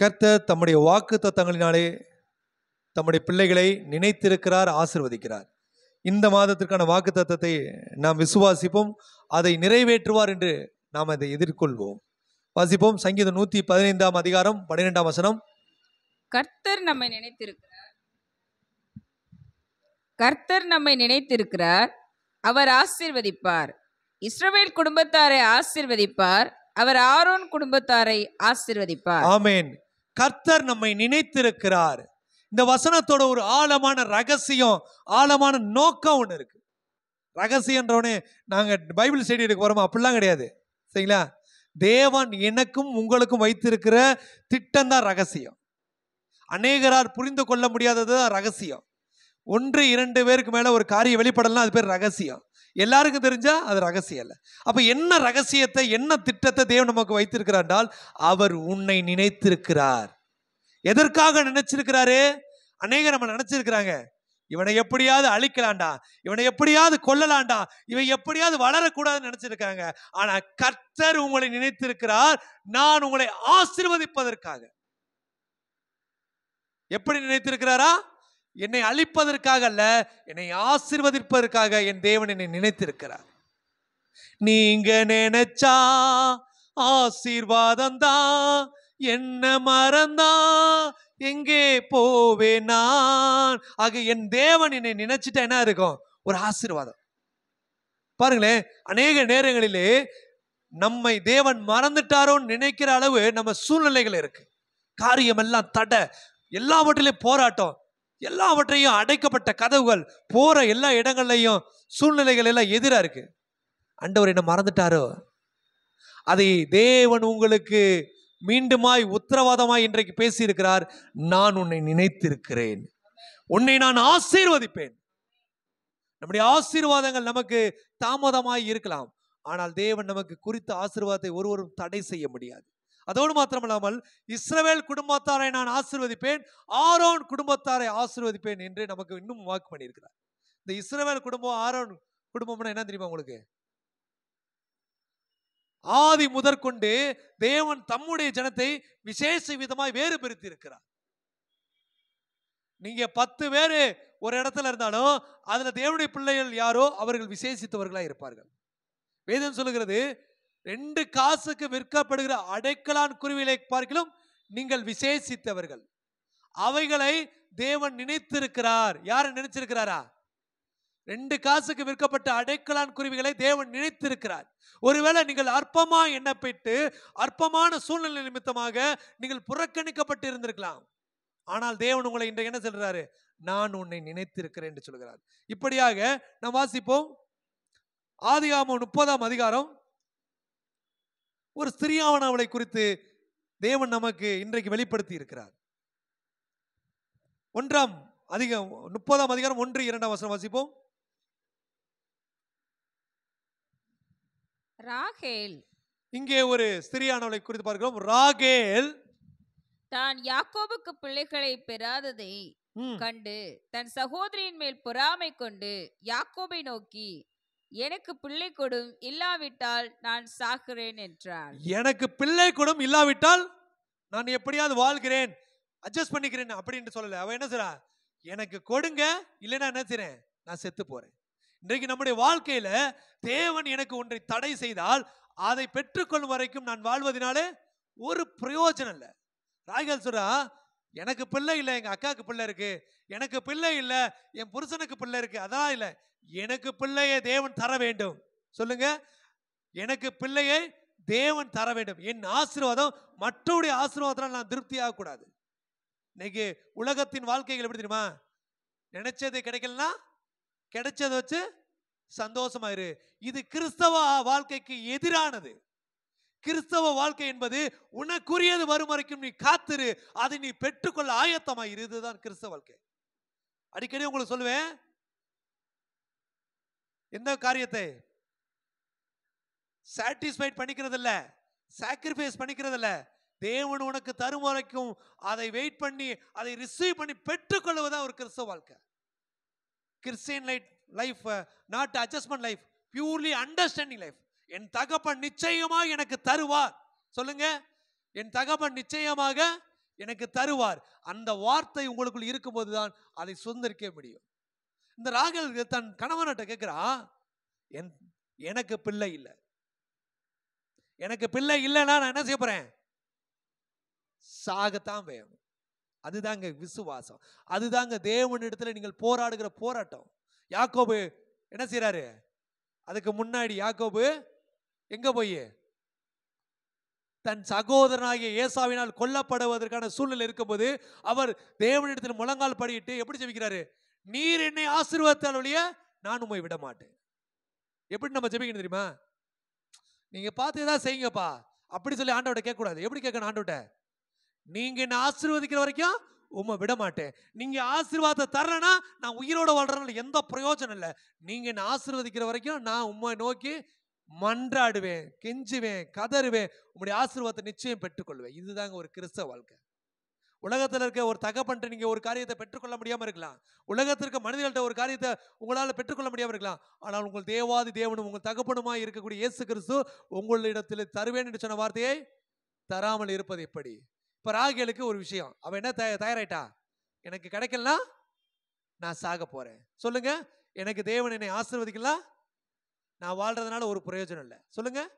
கர்த்தர் தம்முடைய வாக்கு தத்தங்களினாலே தம்முடைய பிள்ளைகளை நினைத்திருக்கிறார் ஆசிர்வதிக்கிறார் இந்த மாதத்திற்கான வாக்கு தத்தத்தை நாம் விசுவாசிப்போம் அதை நிறைவேற்றுவார் என்று நாம் அதை எதிர்கொள்வோம் வாசிப்போம் சங்கீதம் நூத்தி பதினைந்தாம் அதிகாரம் பன்னிரெண்டாம் வசனம் கர்த்தர் நம்மை நினைத்திருக்கிறார் கர்த்தர் நம்மை நினைத்திருக்கிறார் அவர் ஆசிர்வதிப்பார் இஸ்ரவேல் குடும்பத்தாரை ஆசிர்வதிப்பார் அவர் ஆரோன் குடும்பத்தாரை ஆசிர்வதிப்பார் ஆமேன் கர்த்தர் நம்மை நினைத்திருக்கிறார் இந்த வசனத்தோட ஒரு ஆழமான ரகசியம் ஆழமான நோக்கம் ஒன்று இருக்கு ரகசியன்றவனே நாங்கள் பைபிள் ஸ்டடிக்கு வரோமா அப்படிலாம் கிடையாது சரிங்களா தேவன் எனக்கும் உங்களுக்கும் வைத்திருக்கிற திட்டம் தான் ரகசியம் அநேகரார் புரிந்து கொள்ள முடியாதது தான் ரகசியம் ஒன்று இரண்டு பேருக்கு மேலே ஒரு காரியம் வெளிப்படலாம் அது பேர் ரகசியம் எல்லாருக்கும் தெரிஞ்சா அது ரகசியம் இல்லை அப்போ என்ன ரகசியத்தை என்ன திட்டத்தை தேவன் நமக்கு வைத்திருக்கிறார் என்றால் அவர் உன்னை நினைத்திருக்கிறார் எதற்காக நினைச்சிருக்கிறாரு அநேக நம்ம நினைச்சிருக்கிறாங்க இவனை எப்படியாவது அழிக்கலாண்டா இவனை எப்படியாவது கொல்லலாண்டா இவன் எப்படியாவது வளரக்கூடாதுன்னு நினைச்சிருக்காங்க ஆனா கர்த்தர் உங்களை நினைத்திருக்கிறார் நான் உங்களை ஆசிர்வதிப்பதற்காக எப்படி நினைத்திருக்கிறாரா என்னை அழிப்பதற்காக அல்ல என்னை ஆசிர்வதிப்பதற்காக என் தேவன் என்னை நினைத்திருக்கிறார் நீங்க நினைச்சா ஆசீர்வாதம் தான் என்ன மறந்தா எங்கே போவே நான் ஆக என் தேவன் என்னை நினைச்சிட்டா என்ன இருக்கும் ஒரு ஆசீர்வாதம் பாருங்களேன் அநேக நேரங்களிலே நம்மை தேவன் மறந்துட்டாரோன்னு நினைக்கிற அளவு நம்ம சூழ்நிலைகள் இருக்கு காரியமெல்லாம் தடை எல்லாவற்றிலையும் போராட்டம் எல்லாவற்றையும் அடைக்கப்பட்ட கதவுகள் போகிற எல்லா இடங்கள்லையும் சூழ்நிலைகள் எல்லாம் எதிராக இருக்குது அண்டவர் என்ன மறந்துட்டாரோ அதை தேவன் உங்களுக்கு மீண்டுமாய் உத்தரவாதமாய் இன்றைக்கு பேசியிருக்கிறார் நான் உன்னை நினைத்திருக்கிறேன் உன்னை நான் ஆசீர்வதிப்பேன் நம்முடைய ஆசீர்வாதங்கள் நமக்கு தாமதமாய் இருக்கலாம் ஆனால் தேவன் நமக்கு குறித்த ஆசீர்வாதத்தை ஒருவரும் தடை செய்ய முடியாது அதோடு மாத்திரமல்லாமல் இஸ்ரவேல் குடும்பத்தாரை நான் ஆசிர்வதிப்பேன் ஆரோன் குடும்பத்தாரை ஆசிர்வதிப்பேன் என்று நமக்கு இன்னும் வாக்கு பண்ணியிருக்கிறார் இந்த இஸ்ரவேல் குடும்பம் ஆரோன் குடும்பம்னா என்ன தெரியுமா உங்களுக்கு ஆதி முதற்கொண்டு தேவன் தம்முடைய ஜனத்தை விசேஷ விதமாய் வேறு பிரித்து இருக்கிறார் நீங்க பத்து பேரு ஒரு இடத்துல இருந்தாலும் அதுல தேவனுடைய பிள்ளைகள் யாரோ அவர்கள் விசேஷித்தவர்களாக இருப்பார்கள் வேதம் சொல்லுகிறது ரெண்டு காசுக்கு விற்கப்படுகிற அடைக்கலான் குருவிலை பார்க்கிலும் நீங்கள் விசேஷித்தவர்கள் அவைகளை தேவன் நினைத்திருக்கிறார் யார் நினைச்சிருக்கிறாரா ரெண்டு காசுக்கு விற்கப்பட்ட அடைக்கலான் குருவிகளை தேவன் நினைத்திருக்கிறார் ஒருவேளை நீங்கள் அற்பமா எண்ணப்பட்டு அற்பமான சூழ்நிலை நிமித்தமாக நீங்கள் புறக்கணிக்கப்பட்டு இருந்திருக்கலாம் ஆனால் தேவன் உங்களை இன்றைக்கு என்ன சொல்றாரு நான் உன்னை நினைத்திருக்கிறேன் என்று சொல்கிறார் இப்படியாக நாம் வாசிப்போம் ஆதிகாமம் முப்பதாம் அதிகாரம் ஒரு ஸ்திரியாவன் அவளை குறித்து தேவன் நமக்கு இன்றைக்கு வெளிப்படுத்தி இருக்கிறார் ஒன்றாம் அதிகம் முப்பதாம் அதிகாரம் ஒன்று இரண்டாம் வசனம் வாசிப்போம் ராகேல் இங்கே ஒரு ஸ்திரியானவளை குறித்து பார்க்கிறோம் ராகேல் தான் யாக்கோபுக்கு பிள்ளைகளை பெறாததை கண்டு தன் சகோதரியின் மேல் பொறாமை கொண்டு யாக்கோபை நோக்கி எனக்கு பிள்ளை கொடும் இல்லாவிட்டால் நான் சாகுறேன் என்றார் எனக்கு பிள்ளை கொடும் இல்லாவிட்டால் நான் எப்படியாவது வாழ்கிறேன் அட்ஜஸ்ட் பண்ணிக்கிறேன் அப்படின்னு சொல்லல அவ என்ன சொல்றா எனக்கு கொடுங்க இல்லைன்னா என்ன செய்றேன் நான் செத்து போறேன் இன்றைக்கு நம்முடைய வாழ்க்கையில தேவன் எனக்கு ஒன்றை தடை செய்தால் அதை பெற்றுக்கொள்ளும் வரைக்கும் நான் வாழ்வதனாலே ஒரு பிரயோஜனம் இல்லை ராய்கால் சொல்றா எனக்கு பிள்ளை இல்லை எங்கள் அக்காவுக்கு பிள்ளை இருக்கு எனக்கு பிள்ளை இல்லை என் புருஷனுக்கு பிள்ளை இருக்கு அதான் இல்லை எனக்கு பிள்ளையை தேவன் தர வேண்டும் சொல்லுங்க எனக்கு பிள்ளையை தேவன் தர வேண்டும் என் ஆசீர்வாதம் மற்றவருடைய ஆசீர்வாதத்தில் நான் திருப்தியாக கூடாது இன்னைக்கு உலகத்தின் வாழ்க்கைகள் எப்படி தெரியுமா நினைச்சது கிடைக்கலனா கிடைச்சதை வச்சு சந்தோஷமாயிரு இது கிறிஸ்தவ வாழ்க்கைக்கு எதிரானது கிறிஸ்தவ வாழ்க்கை என்பது உனக்குரியது வரும் வரைக்கும் நீ காத்திரு அதை நீ பெற்றுக்கொள்ள ஆயத்தமாக இதுதான் கிறிஸ்தவ வாழ்க்கை அடிக்கடி உங்களுக்கு சொல்லுவேன் எந்த காரியத்தை சாட்டிஸ்ஃபைட் பண்ணிக்கிறது இல்லை சாக்ரிஃபைஸ் பண்ணிக்கிறது இல்லை தேவன் உனக்கு தரும் வரைக்கும் அதை வெயிட் பண்ணி அதை ரிசீவ் பண்ணி பெற்றுக்கொள்வதுதான் ஒரு கிறிஸ்தவ வாழ்க்கை Christian light life not adjustment life purely understanding life என் தகப்பன் நிச்சயமாக எனக்கு தருவார் சொல்லுங்க என் தகப்பன் நிச்சயமாக எனக்கு தருவார் அந்த வார்த்தை உங்களுக்குள் இருக்கும்போது தான் அதை சுதந்திரிக்க முடியும் இந்த ராகல் தன் கணவன்கிட்ட கேட்குறா என் எனக்கு பிள்ளை இல்லை எனக்கு பிள்ளை இல்லைன்னா நான் என்ன செய்ய போறேன் சாகத்தான் வேணும் அதுதாங்க விசுவாசம் அதுதாங்க தேவனிடத்துல நீங்கள் போராடுகிற போராட்டம் யாக்கோபு என்ன செய்யறாரு அதுக்கு முன்னாடி யாக்கோபு எங்க போய் தன் சகோதரனாகிய ஏசாவினால் கொல்லப்படுவதற்கான சூழ்நிலை இருக்கும்போது அவர் தேவனிடத்தில் முழங்கால் படியிட்டு எப்படி ஜெபிக்கிறாரு நீர் என்னை ஆசீர்வாதத்தால் ஒழிய நான் உண்மை விட மாட்டேன் எப்படி நம்ம ஜெபிக்கணும் தெரியுமா நீங்க பார்த்து ஏதாவது செய்யுங்கப்பா அப்படி சொல்லி ஆண்டவட்ட கேட்கக்கூடாது எப்படி கேட்கணும் ஆண்டவட்ட நீங்க என்ன ஆசீர்வதிக்கிற வரைக்கும் உண்மை விட மாட்டேன் நீங்க ஆசீர்வாதத்தை தரலன்னா நான் உயிரோட வாழ்றதுனால எந்த பிரயோஜனம் இல்லை நீங்க என்ன ஆசீர்வதிக்கிற வரைக்கும் நான் உண்மை நோக்கி மன்றாடுவேன் கெஞ்சுவேன் கதறுவேன் உங்களுடைய ஆசீர்வாதத்தை நிச்சயம் பெற்றுக்கொள்வேன் இதுதாங்க ஒரு கிறிஸ்தவ வாழ்க்கை உலகத்தில் இருக்க ஒரு தகப்பன்ட்டு நீங்கள் ஒரு காரியத்தை பெற்றுக்கொள்ள முடியாமல் இருக்கலாம் உலகத்திற்கு மனிதர்கள்ட்ட ஒரு காரியத்தை உங்களால் பெற்றுக்கொள்ள முடியாமல் இருக்கலாம் ஆனால் உங்கள் தேவாதி தேவனும் உங்கள் தகப்பனுமாய் இருக்கக்கூடிய இயேசு கிறிஸ்து உங்களிடத்தில் தருவேன் என்று சொன்ன வார்த்தையை தராமல் இருப்பது எப்படி இப்போ ராகிகளுக்கு ஒரு விஷயம் அவன் என்ன த தயாராயிட்டா எனக்கு கிடைக்கலனா நான் சாக போகிறேன் சொல்லுங்கள் எனக்கு தேவன் என்னை ஆசிர்வதிக்கலாம் நான் வாழ்கிறதுனால ஒரு பிரயோஜனம் இல்லை சொல்லுங்கள்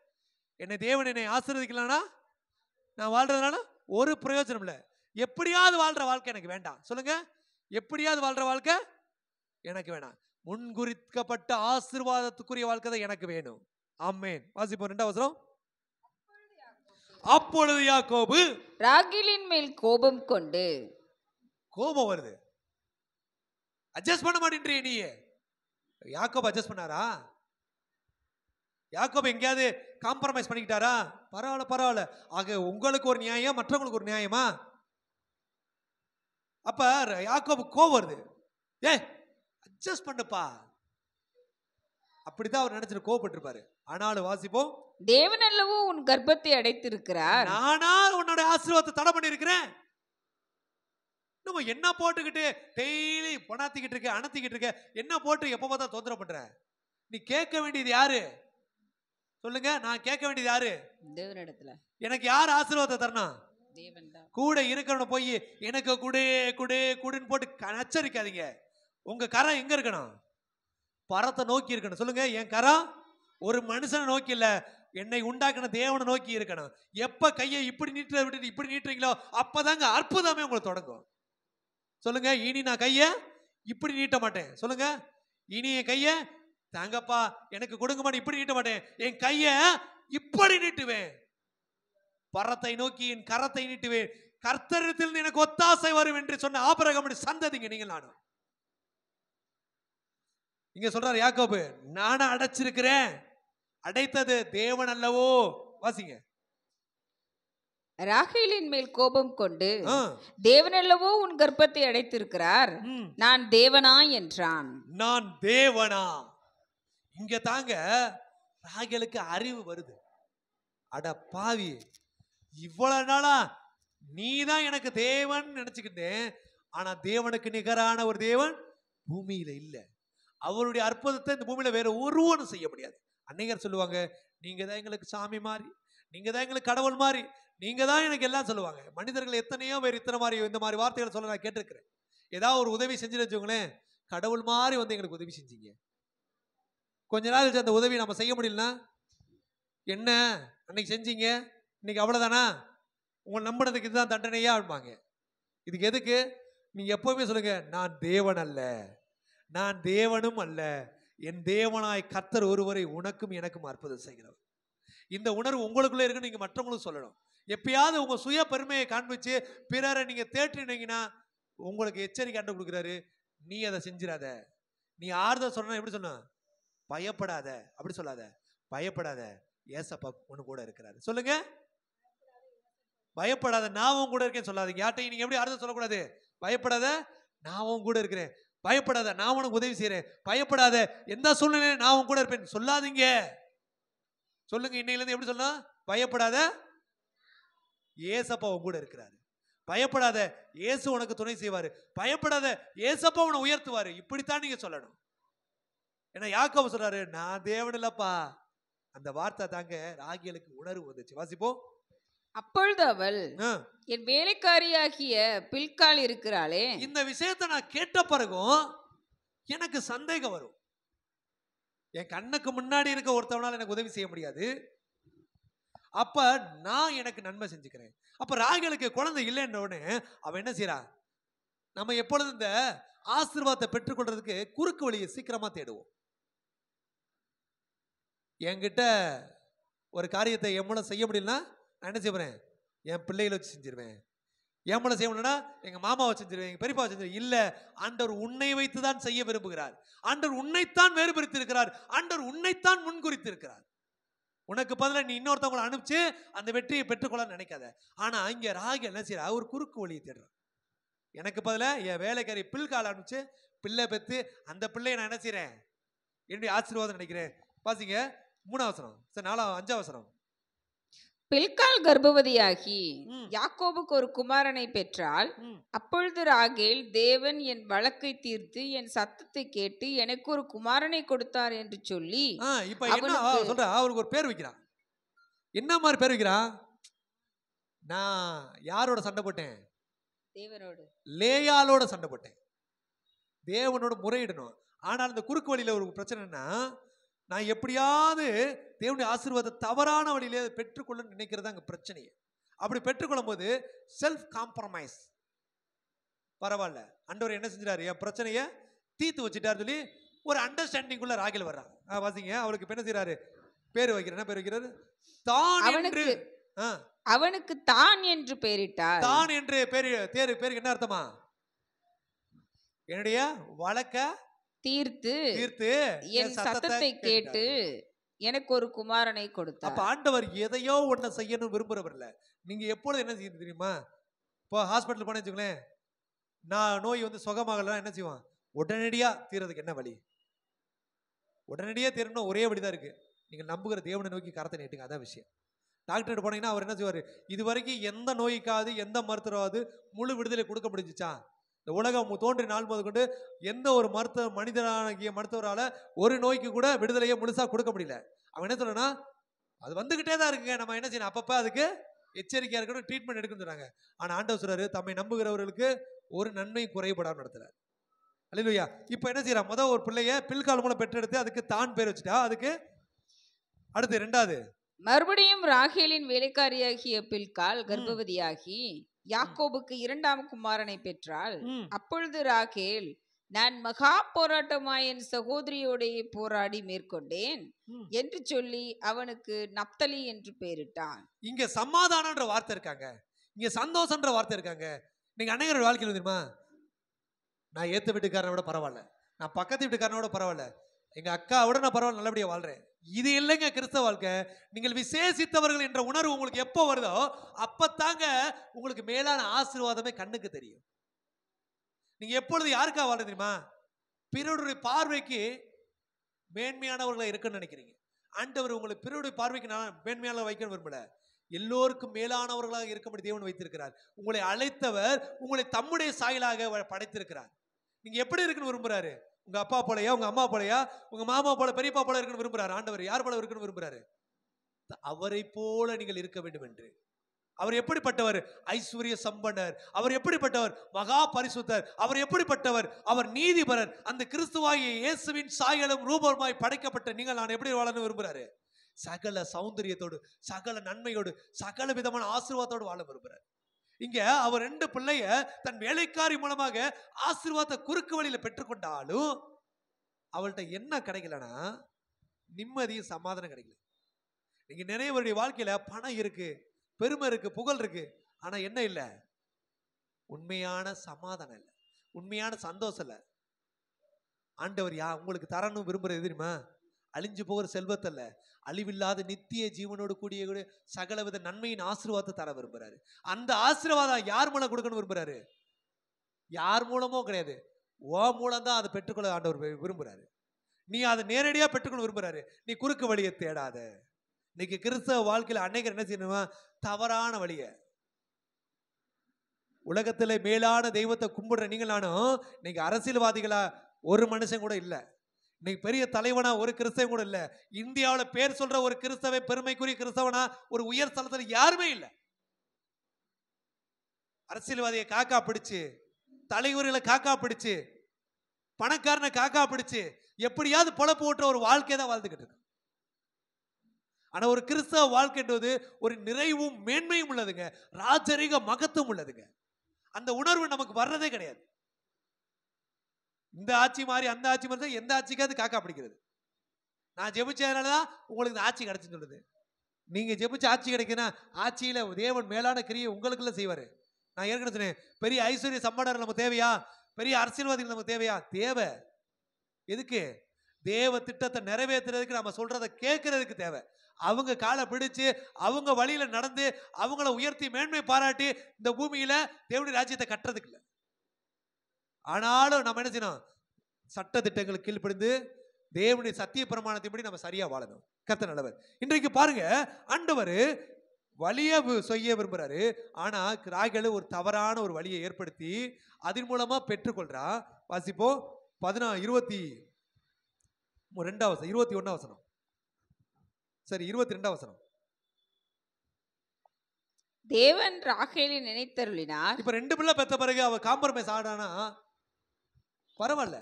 என்னை தேவன் என்னை ஆசீர்வதிக்கலன்னா நான் வாழ்கிறதுனால ஒரு பிரயோஜனம் இல்லை எப்படியாவது வாழ்கிற வாழ்க்கை எனக்கு வேண்டாம் சொல்லுங்கள் எப்படியாவது வாழ்கிற வாழ்க்கை எனக்கு வேணாம் முன்குறிக்கப்பட்ட ஆசிர்வாதத்துக்குரிய வாழ்க்கை தான் எனக்கு வேணும் ஆமேன் வாசிப்போம் ரெண்டாவது வசனம் அப்பொழுது யாக்கோபு ராகிலின் மேல் கோபம் கொண்டு கோபம் வருது அட்ஜஸ்ட் பண்ண மாட்டேன்றீ நீ யாக்கோபு அட்ஜஸ்ட் பண்ணாரா யாக்கோபு எங்கேயாவது காம்ப்ரமைஸ் பண்ணிக்கிட்டாரா பரவாயில்ல பரவாயில்ல ஆக உங்களுக்கு ஒரு நியாயம் மற்றவங்களுக்கு ஒரு நியாயமா அப்ப யாக்கோபு கோவம் வருது ஏ அட்ஜஸ்ட் பண்ணுப்பா அப்படிதான் அவர் நினைச்சிட்டு கோவப்பட்டிருப்பாரு ஆனாலும் வாசிப்போம் தேவன் அல்லவோ உன் கர்ப்பத்தை அடைத்திருக்கிறார் நானா உன்னோட ஆசீர்வாதத்தை தடை பண்ணிருக்கிறேன் நம்ம என்ன போட்டுக்கிட்டு டெய்லி பணாத்திக்கிட்டு இருக்க அணத்திக்கிட்டு இருக்க என்ன போட்டு எப்போ பார்த்தா தொந்தரவு நீ கேட்க வேண்டியது யாரு சொல்லுங்க நான் கேட்க வேண்டியது யாரு தேவனிடத்துல எனக்கு யார் ஆசீர்வாதத்தை தரணும் கூட இருக்கணும் போய் எனக்கு குடு குடு குடுன்னு போட்டு நச்சரிக்காதீங்க உங்க கரம் எங்க இருக்கணும் பரத்தை நோக்கி இருக்கணும் சொல்லுங்க என் கரம் ஒரு மனுஷனை நோக்கி இல்ல என்னை உண்டாக்கின தேவனை நோக்கி இருக்கணும் எப்ப கையை இப்படி நீட்டுற விட்டு இப்படி நீட்டுறீங்களோ அப்பதாங்க அற்புதமே உங்களை தொடங்கும் சொல்லுங்க இனி நான் கைய இப்படி நீட்ட மாட்டேன் சொல்லுங்க இனி என் கைய தாங்கப்பா எனக்கு கொடுங்கம்மான்னு இப்படி நீட்ட மாட்டேன் என் கையை இப்படி நீட்டுவேன் பரத்தை நோக்கி என் கரத்தை நீட்டுவேன் கர்த்தரத்தில் எனக்கு ஒத்தாசை வரும் என்று சொன்ன ஆபரகம் சந்ததிங்க நீங்கள் நானும் இங்க சொல்றாரு யாக்கோபு நானும் அடைச்சிருக்கிறேன் அடைத்தது தேவன் அல்லவோ வாசிங்க ராகிலின் மேல் கோபம் கொண்டு தேவனல்லவோ உன் கர்ப்பத்தை அடைத்திருக்கிறார் நான் தேவனா என்றான் நான் தேவனா இங்க தாங்க ராகலுக்கு அறிவு வருது அட பாவி இவ்வளவு நாளா நீ தான் எனக்கு தேவன் நினைச்சுக்கிட்டேன் ஆனா தேவனுக்கு நிகரான ஒரு தேவன் பூமியில இல்லை அவருடைய அற்புதத்தை இந்த பூமியில வேற ஒருவனும் செய்ய முடியாது அன்னையர் சொல்லுவாங்க நீங்க தான் எங்களுக்கு சாமி மாதிரி நீங்க தான் எங்களுக்கு கடவுள் மாதிரி நீங்க தான் எனக்கு எல்லாம் சொல்லுவாங்க மனிதர்கள் எத்தனையோ பேர் இத்தனை மாதிரி இந்த மாதிரி வார்த்தைகளை சொல்ல நான் கேட்டிருக்கிறேன் ஏதாவது ஒரு உதவி செஞ்சுன்னு வச்சுக்கோங்களேன் கடவுள் மாதிரி வந்து எங்களுக்கு உதவி செஞ்சீங்க கொஞ்ச நாள் அந்த உதவி நம்ம செய்ய முடியலனா என்ன அன்னைக்கு செஞ்சீங்க இன்னைக்கு அவ்வளோதானா உங்க நம்பினதுக்கு இதுதான் தண்டனையா அப்படிம்பாங்க இதுக்கு எதுக்கு நீங்கள் எப்போவுமே சொல்லுங்க நான் தேவன் அல்ல நான் தேவனும் அல்ல என் தேவனாய் கத்தர் ஒருவரை உனக்கும் எனக்கும் அற்புதம் செய்கிறவர் இந்த உணர்வு உங்களுக்குள்ளே இருக்குன்னு நீங்கள் மற்றவங்களும் சொல்லணும் எப்பயாவது உங்கள் சுய பெருமையை காண்பிச்சு பிறரை நீங்கள் தேற்றினீங்கன்னா உங்களுக்கு எச்சரிக்கை அண்டு கொடுக்குறாரு நீ அதை செஞ்சிடாத நீ ஆறுதல் சொன்ன எப்படி சொன்ன பயப்படாத அப்படி சொல்லாத பயப்படாத ஏசப்பா ஒன்று கூட இருக்கிறாரு சொல்லுங்க பயப்படாத நான் கூட இருக்கேன்னு சொல்லாதீங்க நீங்க எப்படி அர்த்தம் சொல்லக்கூடாது பயப்படாத நான் கூட இருக்கிறேன் பயப்படாத நான் உனக்கு உதவி செய்கிறேன் பயப்படாத எந்த சூழ்நிலையில நான் உன் கூட இருப்பேன் சொல்லாதீங்க சொல்லுங்க இன்னையிலேருந்து எப்படி சொல்லலாம் பயப்படாத ஏசப்பா உன் கூட இருக்கிறாரு பயப்படாத ஏசு உனக்கு துணை செய்வார் பயப்படாத ஏசப்பா உன்னை உயர்த்துவார் இப்படித்தான் நீங்கள் சொல்லணும் ஏன்னா யாக்கவ சொல்றாரு நான் தேவன் இல்லப்பா அந்த வார்த்தை தாங்க ராகியலுக்கு உணர்வு வந்துச்சு வாசிப்போம் அப்பொழுது அவள் என் வேலைக்காரியாகிய பில்கால் இருக்கிறாளே இந்த விஷயத்த நான் கேட்ட பிறகும் எனக்கு சந்தேகம் வரும் என் கண்ணுக்கு முன்னாடி இருக்க ஒருத்தவனால் எனக்கு உதவி செய்ய முடியாது அப்ப நான் எனக்கு நன்மை செஞ்சுக்கிறேன் அப்ப ராகிகளுக்கு குழந்தை இல்லைன்ன உடனே அவன் என்ன செய்யறான் நம்ம எப்பொழுது இந்த ஆசீர்வாதத்தை பெற்றுக்கொள்றதுக்கு குறுக்கு வழியை சீக்கிரமா தேடுவோம் என்கிட்ட ஒரு காரியத்தை என் மூலம் செய்ய முடியலன்னா நான் என்ன செய்வேன் என் பிள்ளைகளை வச்சு செஞ்சிருவேன் என் மூலம் செய்ய முடியலன்னா எங்கள் மாமாவை செஞ்சிருவேன் எங்கள் பெரியப்பா செஞ்சிருவேன் இல்லை ஆண்டவர் உன்னை வைத்து தான் செய்ய விரும்புகிறார் ஆண்டவர் உன்னைத்தான் வேறுபடுத்தியிருக்கிறார் ஆண்டவர் உன்னைத்தான் முன்குறித்திருக்கிறார் உனக்கு பதிலாக நீ இன்னொருத்தவங்களை அனுப்பிச்சு அந்த வெற்றியை பெற்றுக்கொள்ளான்னு நினைக்காத ஆனால் அங்கே ராகி என்ன செய்யறா அவர் குறுக்கு வழியை தேடுறான் எனக்கு பதிலாக என் வேலைக்காரி கால அனுப்பிச்சு பிள்ளை பெற்று அந்த பிள்ளையை நான் என்ன செய்கிறேன் என்னுடைய ஆசீர்வாதம் நினைக்கிறேன் பாசிங்க மூணாவசனம் சார் நாலாம் அஞ்சாவசனம் பில்கால் கர்ப்பவதியாகி யாக்கோபுக்கு ஒரு குமாரனை பெற்றால் அப்பொழுது ராகேல் தேவன் என் வழக்கை தீர்த்து என் சத்தத்தை கேட்டு எனக்கு ஒரு குமாரனை கொடுத்தார் என்று சொல்லி இப்ப என்ன சொல்ற அவருக்கு ஒரு பேர் வைக்கிறான் என்ன மாதிரி பேர் வைக்கிறான் நான் யாரோட சண்டை போட்டேன் தேவனோட லேயாலோட சண்டை போட்டேன் தேவனோட முறையிடணும் ஆனால் இந்த குறுக்கு வழியில ஒரு பிரச்சனைனா நான் எப்படியாவது தேவனுடைய ஆசீர்வாதத்தை தவறான வழியிலே பெற்றுக்கொள்ள நினைக்கிறது அங்கே பிரச்சனையே அப்படி பெற்றுக்கொள்ளும் போது செல்ஃப் காம்ப்ரமைஸ் பரவாயில்ல அண்டவர் என்ன செஞ்சாரு என் பிரச்சனையை தீர்த்து வச்சுட்டாரு சொல்லி ஒரு அண்டர்ஸ்டாண்டிங்குள்ள ராகில் வர்றாங்க வாசிங்க அவருக்கு என்ன செய்யறாரு பேர் வைக்கிறார் என்ன பேர் வைக்கிறாரு தான் அவனுக்கு அவனுக்கு தான் என்று பெயரிட்டார் தான் என்று பேர் தேர் பேருக்கு என்ன அர்த்தமா என்னுடைய வழக்க தீர்த்து தீர்த்து என் சத்தத்தை கேட்டு எனக்கு ஒரு குமாரனை கொடுத்தார் அப்ப ஆண்டவர் எதையோ ஒன்றை செய்யணும் இல்ல நீங்க எப்பொழுது என்ன செய்ய தெரியுமா இப்போ ஹாஸ்பிட்டல் போனே வச்சுக்கோங்களேன் நான் நோய் வந்து சுகமாகலாம் என்ன செய்வான் உடனடியா தீரதுக்கு என்ன வழி உடனடியா தீரணும் ஒரே வழிதான் இருக்கு நீங்க நம்புகிற தேவனை நோக்கி கரத்தை நீட்டுங்க அதான் விஷயம் டாக்டர் போனீங்கன்னா அவர் என்ன செய்வார் இது வரைக்கும் எந்த நோய்க்காவது எந்த மருத்துவாவது முழு விடுதலை கொடுக்க முடிஞ்சுச்சா இந்த உலகம் தோன்றி நாள் முதல் கொண்டு எந்த ஒரு மருத்துவ மனிதனாகிய மருத்துவரால் ஒரு நோய்க்கு கூட விடுதலையே முழுசாக கொடுக்க முடியல அவன் என்ன சொல்லணும் அது வந்துக்கிட்டே தான் இருக்குங்க நம்ம என்ன செய்யணும் அப்பப்போ அதுக்கு எச்சரிக்கையாக இருக்கணும் ட்ரீட்மெண்ட் எடுக்கணும்னு சொன்னாங்க ஆனால் ஆண்டவர் சொல்றாரு தம்மை நம்புகிறவர்களுக்கு ஒரு நன்மை குறைபடாமல் நடத்துறார் அல்லையா இப்போ என்ன செய்யறான் முதல் ஒரு பிள்ளைய பில்கால் மூலம் பெற்றெடுத்து அதுக்கு தான் பேர் வச்சுட்டா அதுக்கு அடுத்து ரெண்டாவது மறுபடியும் ராகேலின் வேலைக்காரியாகிய பில்கால் கர்ப்பவதியாகி யாக்கோபுக்கு இரண்டாம் குமாரனை பெற்றால் அப்பொழுது ராகேல் நான் மகா போராட்டமாய் என் சகோதரியோடைய போராடி மேற்கொண்டேன் என்று சொல்லி அவனுக்கு நப்தலி என்று பெயரிட்டான் இங்க சமாதானம்ன்ற வார்த்தை இருக்காங்க இங்க சந்தோஷம்ன்ற வார்த்தை இருக்காங்க நீங்க அன்னையரோட வாழ்க்கையில் தெரியுமா நான் ஏத்த வீட்டுக்காரனோட பரவாயில்ல நான் பக்கத்து வீட்டுக்காரனோட பரவாயில்ல எங்கள் அக்காவோட நான் பரவாயில்ல நல்லபடியாக வாழ்கிறேன் இது இல்லைங்க கிறிஸ்தவ வாழ்க்கை நீங்கள் விசேஷித்தவர்கள் என்ற உணர்வு உங்களுக்கு எப்போ வருதோ அப்பத்தாங்க உங்களுக்கு மேலான ஆசீர்வாதமே கண்ணுக்கு தெரியும் நீங்கள் எப்பொழுது யாருக்காக வாழ தெரியுமா பிறருடைய பார்வைக்கு மேன்மையானவர்களாக இருக்குன்னு நினைக்கிறீங்க ஆண்டவர் உங்களை பிறருடைய பார்வைக்கு நான் மேன்மையான வைக்க விரும்பல எல்லோருக்கும் மேலானவர்களாக இருக்கும்படி தேவன் வைத்திருக்கிறார் உங்களை அழைத்தவர் உங்களை தம்முடைய சாயலாக படைத்திருக்கிறார் நீங்கள் எப்படி இருக்குன்னு விரும்புகிறாரு உங்கள் அப்பா போலையா உங்கள் அம்மா போலையா உங்கள் மாமா போல பெரியப்பா போல இருக்கணும் விரும்புறாரு ஆண்டவர் யார் போல இருக்கணும் விரும்புறாரு அவரை போல நீங்கள் இருக்க வேண்டும் என்று அவர் எப்படிப்பட்டவர் ஐஸ்வர்ய சம்பனர் அவர் எப்படிப்பட்டவர் மகா பரிசுத்தர் அவர் எப்படிப்பட்டவர் அவர் நீதிபரர் அந்த கிறிஸ்துவாகிய இயேசுவின் சாயலும் ரூபமாய் படைக்கப்பட்ட நீங்கள் நான் எப்படி வாழணும் விரும்புகிறாரு சகல சௌந்தரியத்தோடு சகல நன்மையோடு சகல விதமான ஆசீர்வாதத்தோடு வாழ விரும்புறாரு இங்க அவர் ரெண்டு பிள்ளைய தன் வேலைக்காரி மூலமாக ஆசீர்வாத குறுக்கு வழியில பெற்றுக்கொண்டாலும் அவள்கிட்ட என்ன கிடைக்கலன்னா நிம்மதியும் சமாதானம் கிடைக்கல நீங்க நிறையவருடைய வாழ்க்கையில பணம் இருக்கு பெருமை இருக்கு புகழ் இருக்கு ஆனா என்ன இல்லை உண்மையான சமாதானம் இல்லை உண்மையான சந்தோஷம் இல்லை ஆண்டவர் யா உங்களுக்கு தரணும் விரும்புறது தெரியுமா அழிஞ்சு போகிற செல்வத்தல்ல அழிவில்லாத நித்திய ஜீவனோடு கூடிய சகலவித நன்மையின் ஆசீர்வாதத்தை தர விரும்புறாரு அந்த ஆசீர்வாதம் யார் மூலம் கொடுக்கணும் விரும்புறாரு யார் மூலமோ கிடையாது ஓ மூலம் தான் அதை பெற்றுக்கொள்ள ஆண்டவர் விரும்புறாரு நீ அதை நேரடியாக பெற்றுக்கொள்ள விரும்புறாரு நீ குறுக்கு வழியை தேடாத இன்னைக்கு கிறிஸ்தவ வாழ்க்கையில் அன்னைக்கு என்ன செய்யணுமா தவறான வழியை உலகத்தில் மேலான தெய்வத்தை கும்பிடுற நீங்களானும் இன்னைக்கு அரசியல்வாதிகளா ஒரு மனுஷன் கூட இல்லை இன்னைக்கு பெரிய தலைவனா ஒரு கிறிஸ்தவன் கூட இல்லை இந்தியாவில் பேர் சொல்ற ஒரு கிறிஸ்தவ பெருமைக்குரிய கிறிஸ்தவனா ஒரு உயர் தளத்தில் யாருமே இல்லை அரசியல்வாதியை காக்கா பிடிச்சு தலைவர்களை காக்கா பிடிச்சு பணக்காரனை காக்கா பிடிச்சு எப்படியாவது பொழப்பு ஓட்டுற ஒரு வாழ்க்கையை தான் வாழ்ந்துகிட்டு ஆனா ஒரு கிறிஸ்தவ வாழ்க்கைன்றது ஒரு நிறைவும் மேன்மையும் உள்ளதுங்க ராஜரீக மகத்துவம் உள்ளதுங்க அந்த உணர்வு நமக்கு வர்றதே கிடையாது இந்த ஆட்சி மாதிரி அந்த ஆட்சி மாதிரி தான் எந்த ஆட்சிக்காவது காக்கா பிடிக்கிறது நான் ஜெபிச்சதுனால தான் உங்களுக்கு இந்த ஆட்சி கிடச்சின்னு சொல்லுது நீங்கள் ஜெபிச்ச ஆட்சி கிடைக்குன்னா ஆட்சியில் தேவன் மேலான கிரியை உங்களுக்குள்ள செய்வார் நான் ஏற்கனவே சொன்னேன் பெரிய ஐஸ்வர்ய சம்பாடர் நமக்கு தேவையா பெரிய அரசியல்வாதிகள் நமக்கு தேவையா தேவை எதுக்கு தேவ திட்டத்தை நிறைவேற்றுறதுக்கு நம்ம சொல்கிறத கேட்கறதுக்கு தேவை அவங்க காலை பிடிச்சு அவங்க வழியில் நடந்து அவங்கள உயர்த்தி மேன்மை பாராட்டி இந்த பூமியில் தேவனுடைய ராஜ்யத்தை கட்டுறதுக்கு இல்லை ஆனாலும் நம்ம என்ன செய்யணும் சட்ட திட்டங்களை கீழ்படிந்து தேவனுடைய சத்திய பிரமாணத்தின்படி நம்ம சரியா வாழணும் கத்த நல்லவர் இன்றைக்கு பாருங்க ஆண்டவர் வழியை செய்ய விரும்புகிறாரு ஆனால் ராகல ஒரு தவறான ஒரு வழியை ஏற்படுத்தி அதன் மூலமாக பெற்றுக்கொள்றா வாசிப்போ பதினா இருபத்தி ரெண்டாவது இருபத்தி ஒன்றாம் வசனம் சரி இருபத்தி ரெண்டாவசனம் தேவன் ராகேலி நினைத்தருளினார் இப்ப ரெண்டு பிள்ளை பெத்த பிறகு அவ காம்ப்ரமைஸ் ஆடானா பரவாயில்ல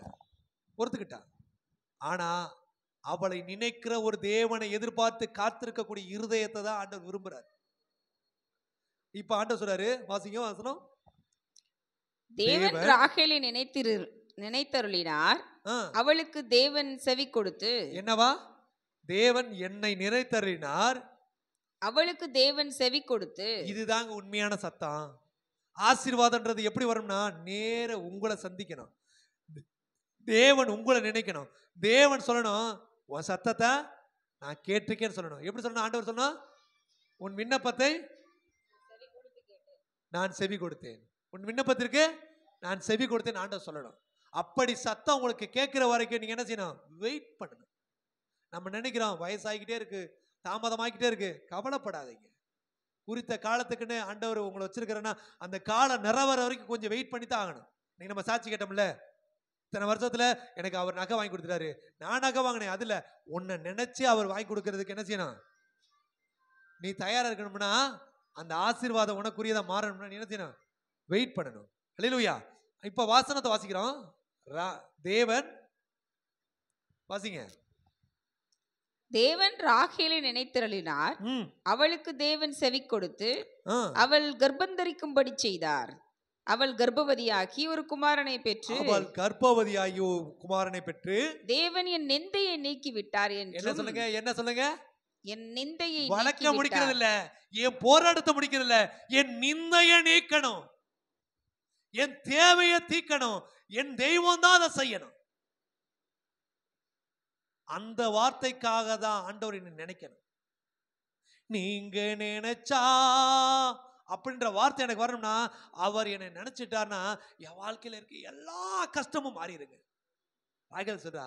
பொறுத்துக்கிட்டான் ஆனா அவளை நினைக்கிற ஒரு தேவனை எதிர்பார்த்து காத்திருக்கக்கூடிய இருதயத்தை தான் ஆண்டவர் விரும்புறாரு இப்ப ஆண்டவர் சொல்றாரு வாசிங்க வாசனம் தேவன் ராகேலை நினைத்திரு நினைத்தருளினார் அவளுக்கு தேவன் செவி கொடுத்து என்னவா தேவன் என்னை நினைத்தருளினார் அவளுக்கு தேவன் செவி கொடுத்து இதுதாங்க உண்மையான சத்தம் ஆசீர்வாதம்ன்றது எப்படி வரும்னா நேர உங்களை சந்திக்கணும் தேவன் உங்களை நினைக்கணும் தேவன் சொல்லணும் உன் சத்தத்தை நான் கேட்டிருக்கேன்னு சொல்லணும் எப்படி சொல்லணும் ஆண்டவர் சொல்லணும் உன் விண்ணப்பத்தை நான் செவி கொடுத்தேன் உன் விண்ணப்பத்திற்கு நான் செவி கொடுத்தேன் ஆண்டவர் சொல்லணும் அப்படி சத்தம் உங்களுக்கு கேட்குற வரைக்கும் நீங்கள் என்ன செய்யணும் வெயிட் பண்ணணும் நம்ம நினைக்கிறோம் வயசாகிக்கிட்டே இருக்கு தாமதமாகிக்கிட்டே இருக்கு கவலைப்படாதீங்க குறித்த காலத்துக்குன்னு ஆண்டவர் உங்களை வச்சிருக்கிறேன்னா அந்த காலம் நிறவர வரைக்கும் கொஞ்சம் வெயிட் பண்ணி தான் ஆகணும் நீங்கள் நம்ம சாட்சி கேட்டோம்ல இத்தனை வருஷத்தில் எனக்கு அவர் நகை வாங்கி கொடுத்துறாரு நான் நகை வாங்கினேன் அதில் உன்னை நினச்சி அவர் வாங்கி கொடுக்கறதுக்கு என்ன செய்யணும் நீ தயாராக இருக்கணும்னா அந்த ஆசீர்வாதம் உனக்குரியதாக மாறணும்னா நீ என்ன செய்யணும் வெயிட் பண்ணணும் அழிலுயா இப்போ வாசனத்தை வாசிக்கிறோம் தேவன் வாசிங்க தேவன் ராகேலை நினைத்திரளினார் அவளுக்கு தேவன் செவி கொடுத்து அவள் கர்ப்பந்தரிக்கும்படி செய்தார் அவள் கர்ப்பவதியாகி ஒரு குமாரனை பெற்று அவள் கர்ப்பவதியாகி குமாரனை பெற்று தேவன் என் நிந்தையை நீக்கி விட்டார் என்று என்ன சொல்லுங்க என்ன சொல்லுங்க என் நிந்தையை வழக்க முடிக்கிறது இல்ல என் போராடத்த முடிக்கிறது இல்ல என் நிந்தையை நீக்கணும் என் தேவையை தீக்கணும் என் தெய்வம் தான் அதை செய்யணும் அந்த வார்த்தைக்காக தான் ஆண்டவர் நினைக்கணும் நீங்க நினைச்சா அப்படின்ற வார்த்தை எனக்கு வரணும்னா அவர் என்னை நினைச்சிட்டார்னா என் வாழ்க்கையில் இருக்க எல்லா கஷ்டமும் மாறிடுங்க ராகல் சொல்றா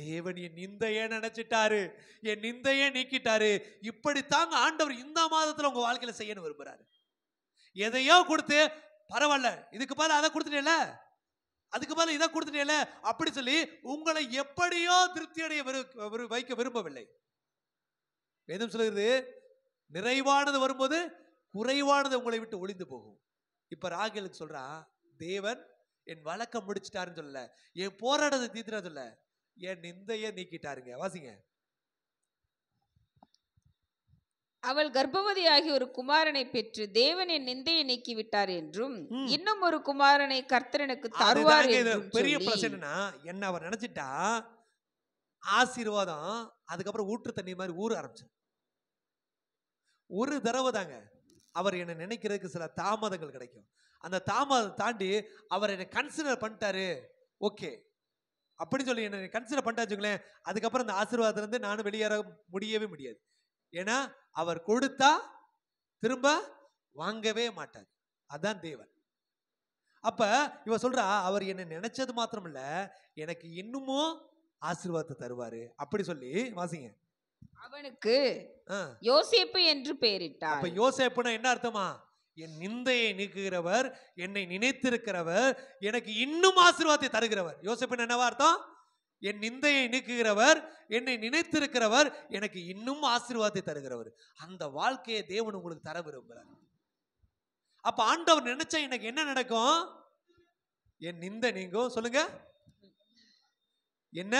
தேவன் என் நிந்தையே நினைச்சிட்டாரு என் நிந்தையே நீக்கிட்டாரு இப்படித்தாங்க ஆண்டவர் இந்த மாதத்துல உங்க வாழ்க்கையில செய்யணும் விரும்புறாரு எதையோ கொடுத்து பரவாயில்ல இதுக்கு பதில் அதை கொடுத்துட்டேல அதுக்கு பதில் இதை கொடுத்துட்டேல அப்படி சொல்லி உங்களை எப்படியோ திருப்தி அடைய வைக்க விரும்பவில்லை வேதம் சொல்லுகிறது நிறைவானது வரும்போது குறைவானது உங்களை விட்டு ஒளிந்து போகும் இப்போ ராகலுக்கு சொல்கிறான் தேவன் என் வழக்கம் முடிச்சிட்டாருன்னு சொல்லல என் போராட்டத்தை தீர்த்துறா சொல்ல என் நிந்தைய நீக்கிட்டாருங்க வாசிங்க அவள் கர்ப்பவதியாகி ஒரு குமாரனை பெற்று தேவன் என் நிந்தையை நீக்கி விட்டார் என்றும் இன்னும் ஒரு குமாரனை கர்த்தரனுக்கு தருவார் பெரிய பிரச்சனைனா என்ன அவர் நினைச்சிட்டா ஆசீர்வாதம் அதுக்கப்புறம் ஊற்று தண்ணி மாதிரி ஊற ஆரம்பிச்சு ஒரு தடவை தாங்க அவர் என்னை நினைக்கிறதுக்கு சில தாமதங்கள் கிடைக்கும் அந்த தாமதம் தாண்டி அவர் என்னை கன்சிடர் பண்ணிட்டாரு ஓகே அப்படின்னு சொல்லி என்னை கன்சிடர் பண்ணிட்டாச்சுங்களேன் அதுக்கப்புறம் அந்த ஆசீர்வாதத்துலேருந்து நானும் வெளியேற முடியவே முடியாது ஏன்னா அவர் கொடுத்தா திரும்ப வாங்கவே மாட்டார் அதான் தேவன் அப்ப இவ சொல்றா அவர் என்னை நினைச்சது மாத்திரம் இல்ல எனக்கு இன்னமும் ஆசீர்வாதத்தை தருவாரு அப்படி சொல்லி வாசிங்க அவனுக்கு யோசேப்பு என்று பெயரிட்டார் அப்ப யோசேப்புனா என்ன அர்த்தமா என் நிந்தையை நீக்குகிறவர் என்னை நினைத்திருக்கிறவர் எனக்கு இன்னும் ஆசீர்வாதத்தை தருகிறவர் யோசேப்பு என்னவா அர்த்தம் என் நிந்தையை நீக்குகிறவர் என்னை நினைத்திருக்கிறவர் எனக்கு இன்னும் ஆசீர்வாதத்தை தருகிறவர் அந்த வாழ்க்கையை தேவன் உங்களுக்கு தர விரும்புகிறார் அப்ப ஆண்டவர் நினைச்சா எனக்கு என்ன நடக்கும் என் நிந்த நீங்கும் சொல்லுங்க என்ன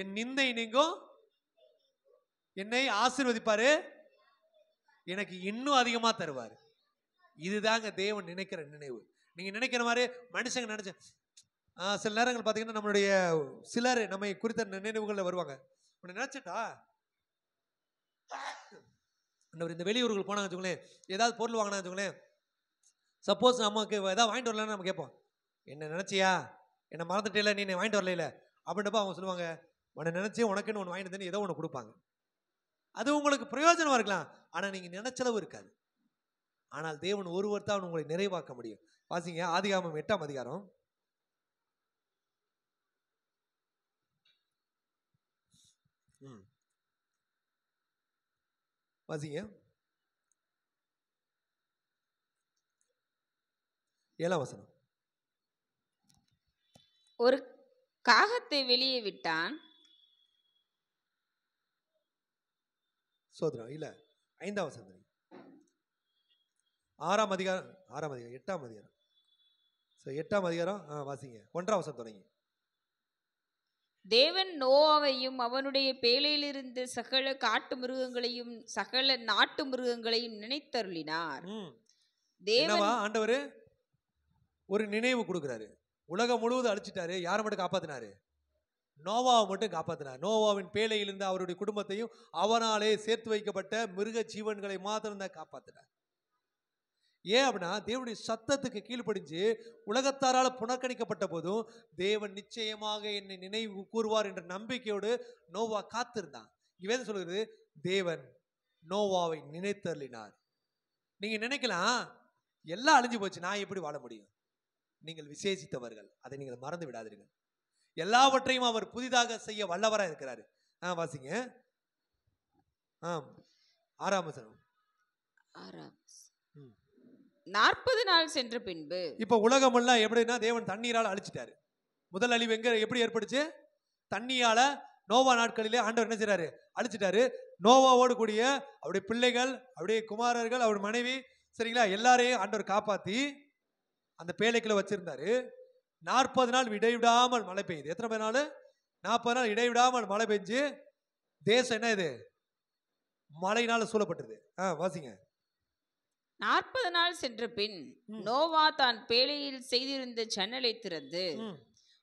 என் நிந்தை நீங்கும் என்னை ஆசிர்வதிப்பாரு எனக்கு இன்னும் அதிகமாக தருவார் இதுதாங்க தேவன் நினைக்கிற நினைவு நீங்கள் நினைக்கிற மாதிரி மனுஷங்க நினைச்ச சில நேரங்கள் பார்த்தீங்கன்னா நம்மளுடைய சிலர் நம்மை குறித்த நினைவுகளில் வருவாங்க உன்னை நினச்சிட்டா இந்த வெளியூர்கள் போனாங்க வச்சுக்கோங்களேன் ஏதாவது பொருள் வாங்கினா வச்சுக்கோங்களேன் சப்போஸ் நமக்கு ஏதாவது வாங்கிட்டு வரலன்னு நம்ம கேட்போம் என்ன நினச்சியா என்னை மறந்துட்டே இல்லை நீ வாங்கிட்டு வரல அப்படின்றப்ப அவங்க சொல்லுவாங்க உன்னை நினைச்சே உனக்குன்னு ஒன்று வாங்கிட்டு ஏதோ ஒன்று கொடுப்பாங்க அது உங்களுக்கு பிரயோஜனமாக இருக்கலாம் ஆனால் நீங்கள் நினைச்சளவு இருக்காது ஆனால் தேவன் ஒருவர் தான் உங்களை நிறைவாக்க முடியும் வாசிங்க ஆதிகாமம் எட்டாம் அதிகாரம் வாசிங்க ஏழாம் வசனம் ஒரு காகத்தை வெளியே விட்டான் சோதனம் இல்லை ஐந்தாவது சந்தனை ஆறாம் அதிகாரம் ஆறாம் அதிகாரம் எட்டாம் அதிகாரம் ஸோ எட்டாம் அதிகாரம் ஆ வாசிங்க ஒன்றாம் வசம் தொடங்கி தேவன் நோவாவையும் அவனுடைய பேழையிலிருந்து சகல காட்டு மிருகங்களையும் சகல நாட்டு மிருகங்களையும் நினைத்தருளினார் தேவா ஆண்டவர் ஒரு நினைவு கொடுக்குறாரு உலகம் முழுவதும் அழிச்சிட்டாரு யாரை மட்டும் காப்பாத்தினாரு நோவாவை மட்டும் காப்பாற்றினார் நோவாவின் பேழையிலிருந்து அவருடைய குடும்பத்தையும் அவனாலே சேர்த்து வைக்கப்பட்ட மிருக ஜீவன்களை தான் காப்பாத்தினார் ஏன் அப்படின்னா தேவனுடைய சத்தத்துக்கு கீழ்ப்படிஞ்சு உலகத்தாரால் புனக்கணிக்கப்பட்ட போதும் தேவன் நிச்சயமாக என்னை நினைவு கூறுவார் என்ற நம்பிக்கையோடு நோவா காத்திருந்தான் இவ்வேதம் சொல்கிறது தேவன் நோவாவை நினைத்தள்ளினார் நீங்கள் நினைக்கலாம் எல்லாம் அழிஞ்சு போச்சு நான் எப்படி வாழ முடியும் நீங்கள் விசேஷித்தவர்கள் அதை நீங்கள் மறந்து விடாதீர்கள் எல்லாவற்றையும் அவர் புதிதாக செய்ய வல்லவராக இருக்கிறாரு ஆ வாசிங்க ஆம் ஆறாம் வசனம் நாற்பது நாள் சென்ற பின்பு இப்போ உலகமெல்லாம் எப்படின்னா தேவன் தண்ணீரால் அழிச்சிட்டாரு முதல் அழிவு எங்க எப்படி ஏற்படுச்சு தண்ணியால நோவா நாட்களிலே ஆண்டவர் என்ன செய்யறாரு அழிச்சிட்டாரு நோவாவோடு கூடிய அவருடைய பிள்ளைகள் அவருடைய குமாரர்கள் அவருடைய மனைவி சரிங்களா எல்லாரையும் ஆண்டவர் காப்பாத்தி அந்த பேழைக்குள்ள வச்சிருந்தாரு நாற்பது நாள் இடைவிடாமல் மழை பெய்யுது எத்தனை நாள் நாற்பது நாள் இடைவிடாமல் மழை பெஞ்சு தேசம் என்ன இது மழையினால சூழப்பட்டது ஆ வாசிங்க நாற்பது நாள் சென்ற பின் நோவா தான் பேழையில் செய்திருந்த சன்னலை திறந்து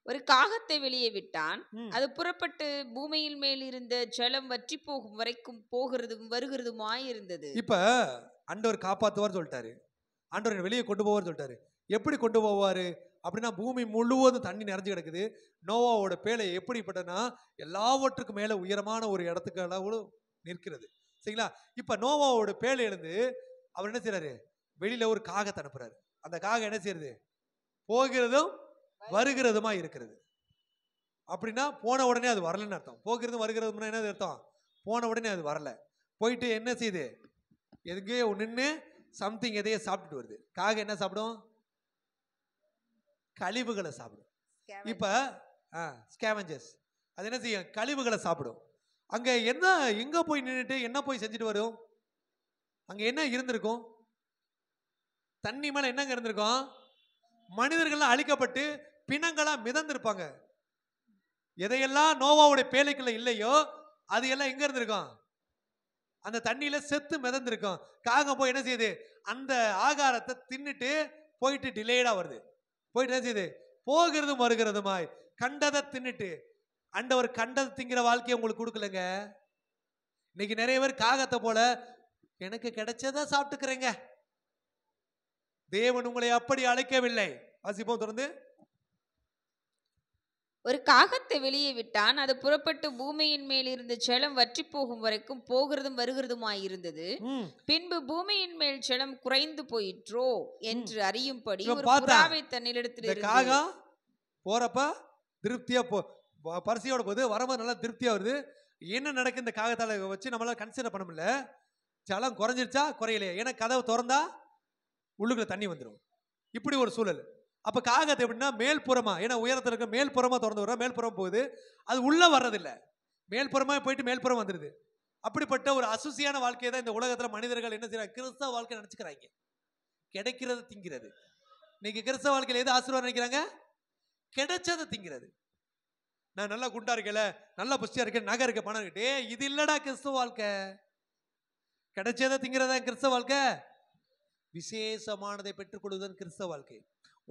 ஒரு காகத்தை வெளியே விட்டான் அது புறப்பட்டு பூமியின் மேல் இருந்த ஜலம் வற்றி போகும் வரைக்கும் போகிறதும் வருகிறதும் இருந்தது இப்ப அண்டவர் காப்பாத்துவார் சொல்லிட்டாரு அண்டவர் வெளியே கொண்டு போவார் சொல்லிட்டாரு எப்படி கொண்டு போவாரு அப்படின்னா பூமி முழுவதும் தண்ணி நிறைஞ்சு கிடக்குது நோவாவோட பேலை எப்படிப்பட்டனா எல்லாவற்றுக்கும் மேலே உயரமான ஒரு இடத்துக்கு அளவு நிற்கிறது சரிங்களா இப்போ நோவாவோட பேலை எழுந்து அவர் என்ன செய்யறாரு வெளியில் ஒரு காகத்தை அனுப்புறாரு அந்த காகம் என்ன செய்யறது போகிறதும் வருகிறதுமா இருக்கிறது அப்படின்னா போன உடனே அது வரலன்னு அர்த்தம் போகிறதும் வருகிறதுனா என்ன அர்த்தம் போன உடனே அது வரல போயிட்டு என்ன செய்யுது எங்கேயோ நின்று சம்திங் எதையோ சாப்பிட்டுட்டு வருது காகம் என்ன சாப்பிடும் கழிவுகளை சாப்பிடும் இப்போ ஸ்கேவஞ்சர்ஸ் அது என்ன செய்யும் கழிவுகளை சாப்பிடும் அங்கே என்ன எங்கே போய் நின்றுட்டு என்ன போய் செஞ்சுட்டு வரும் அங்கே என்ன இருந்திருக்கும் தண்ணி மேலே என்னங்க இருந்திருக்கும் மனிதர்கள்லாம் அழிக்கப்பட்டு பிணங்களாக மிதந்திருப்பாங்க எதையெல்லாம் நோவாவுடைய பேலைக்குள்ள இல்லையோ அது எல்லாம் எங்கே இருந்திருக்கும் அந்த தண்ணியில் செத்து மிதந்திருக்கும் காகம் போய் என்ன செய்யுது அந்த ஆகாரத்தை தின்னுட்டு போயிட்டு டிலேடாக வருது போயிட்டு என்ன செய்யுது போகிறதும் மறுகிறதுமாய் கண்டதை தின்னுட்டு அண்டவர் கண்டதை திங்கிற வாழ்க்கையை உங்களுக்கு கொடுக்கலங்க இன்னைக்கு நிறைய பேர் காகத்தை போல எனக்கு கிடைச்சதா சாப்பிட்டுக்கிறேங்க தேவன் உங்களை அப்படி அழைக்கவில்லை வாசிப்போம் தொடர்ந்து ஒரு காகத்தை வெளியே விட்டான் அது புறப்பட்டு பூமியின் மேல் இருந்த செலம் வற்றி போகும் வரைக்கும் போகிறதும் வருகிறதுமாய் இருந்தது பின்பு பூமியின் மேல் செலம் குறைந்து போயிற்றோ என்று அறியும்படி ஒரு புறாவை தன்னிலிடத்தில் காகம் போறப்ப திருப்தியா போ பரிசையோட போது வரம்பு நல்லா திருப்தியா வருது என்ன நடக்கு இந்த காகத்தால வச்சு நம்மளால கன்சிடர் பண்ண முடியல செலம் குறைஞ்சிருச்சா குறையலையா ஏன்னா கதவை திறந்தா உள்ளுக்குள்ள தண்ணி வந்துடும் இப்படி ஒரு சூழல் அப்போ காகத்தை எப்படின்னா மேல்புறமா ஏன்னா உயரத்தில் இருக்க மேல்புறமா திறந்து வர மேல்புறம் போகுது அது உள்ளே வர்றதில்லை மேல்புறமா போயிட்டு மேல்புறம் வந்துடுது அப்படிப்பட்ட ஒரு அசுசியான வாழ்க்கையை தான் இந்த உலகத்தில் மனிதர்கள் என்ன செய்யறாங்க கிறிஸ்தவ வாழ்க்கை நினச்சிக்கிறாங்க கிடைக்கிறது திங்கிறது இன்னைக்கு கிறிஸ்தவ வாழ்க்கையில் எது ஆசீர்வாதம் நினைக்கிறாங்க கிடைச்சதை திங்கிறது நான் நல்லா குண்டா இருக்கல நல்லா புஷ்டியா இருக்கேன் நகை இருக்க பணம் இருக்கே இது இல்லடா கிறிஸ்தவ வாழ்க்கை கிடைச்சதை திங்கிறதா கிறிஸ்தவ வாழ்க்கை விசேஷமானதை பெற்றுக்கொள்வதுதான் கிறிஸ்தவ வாழ்க்கை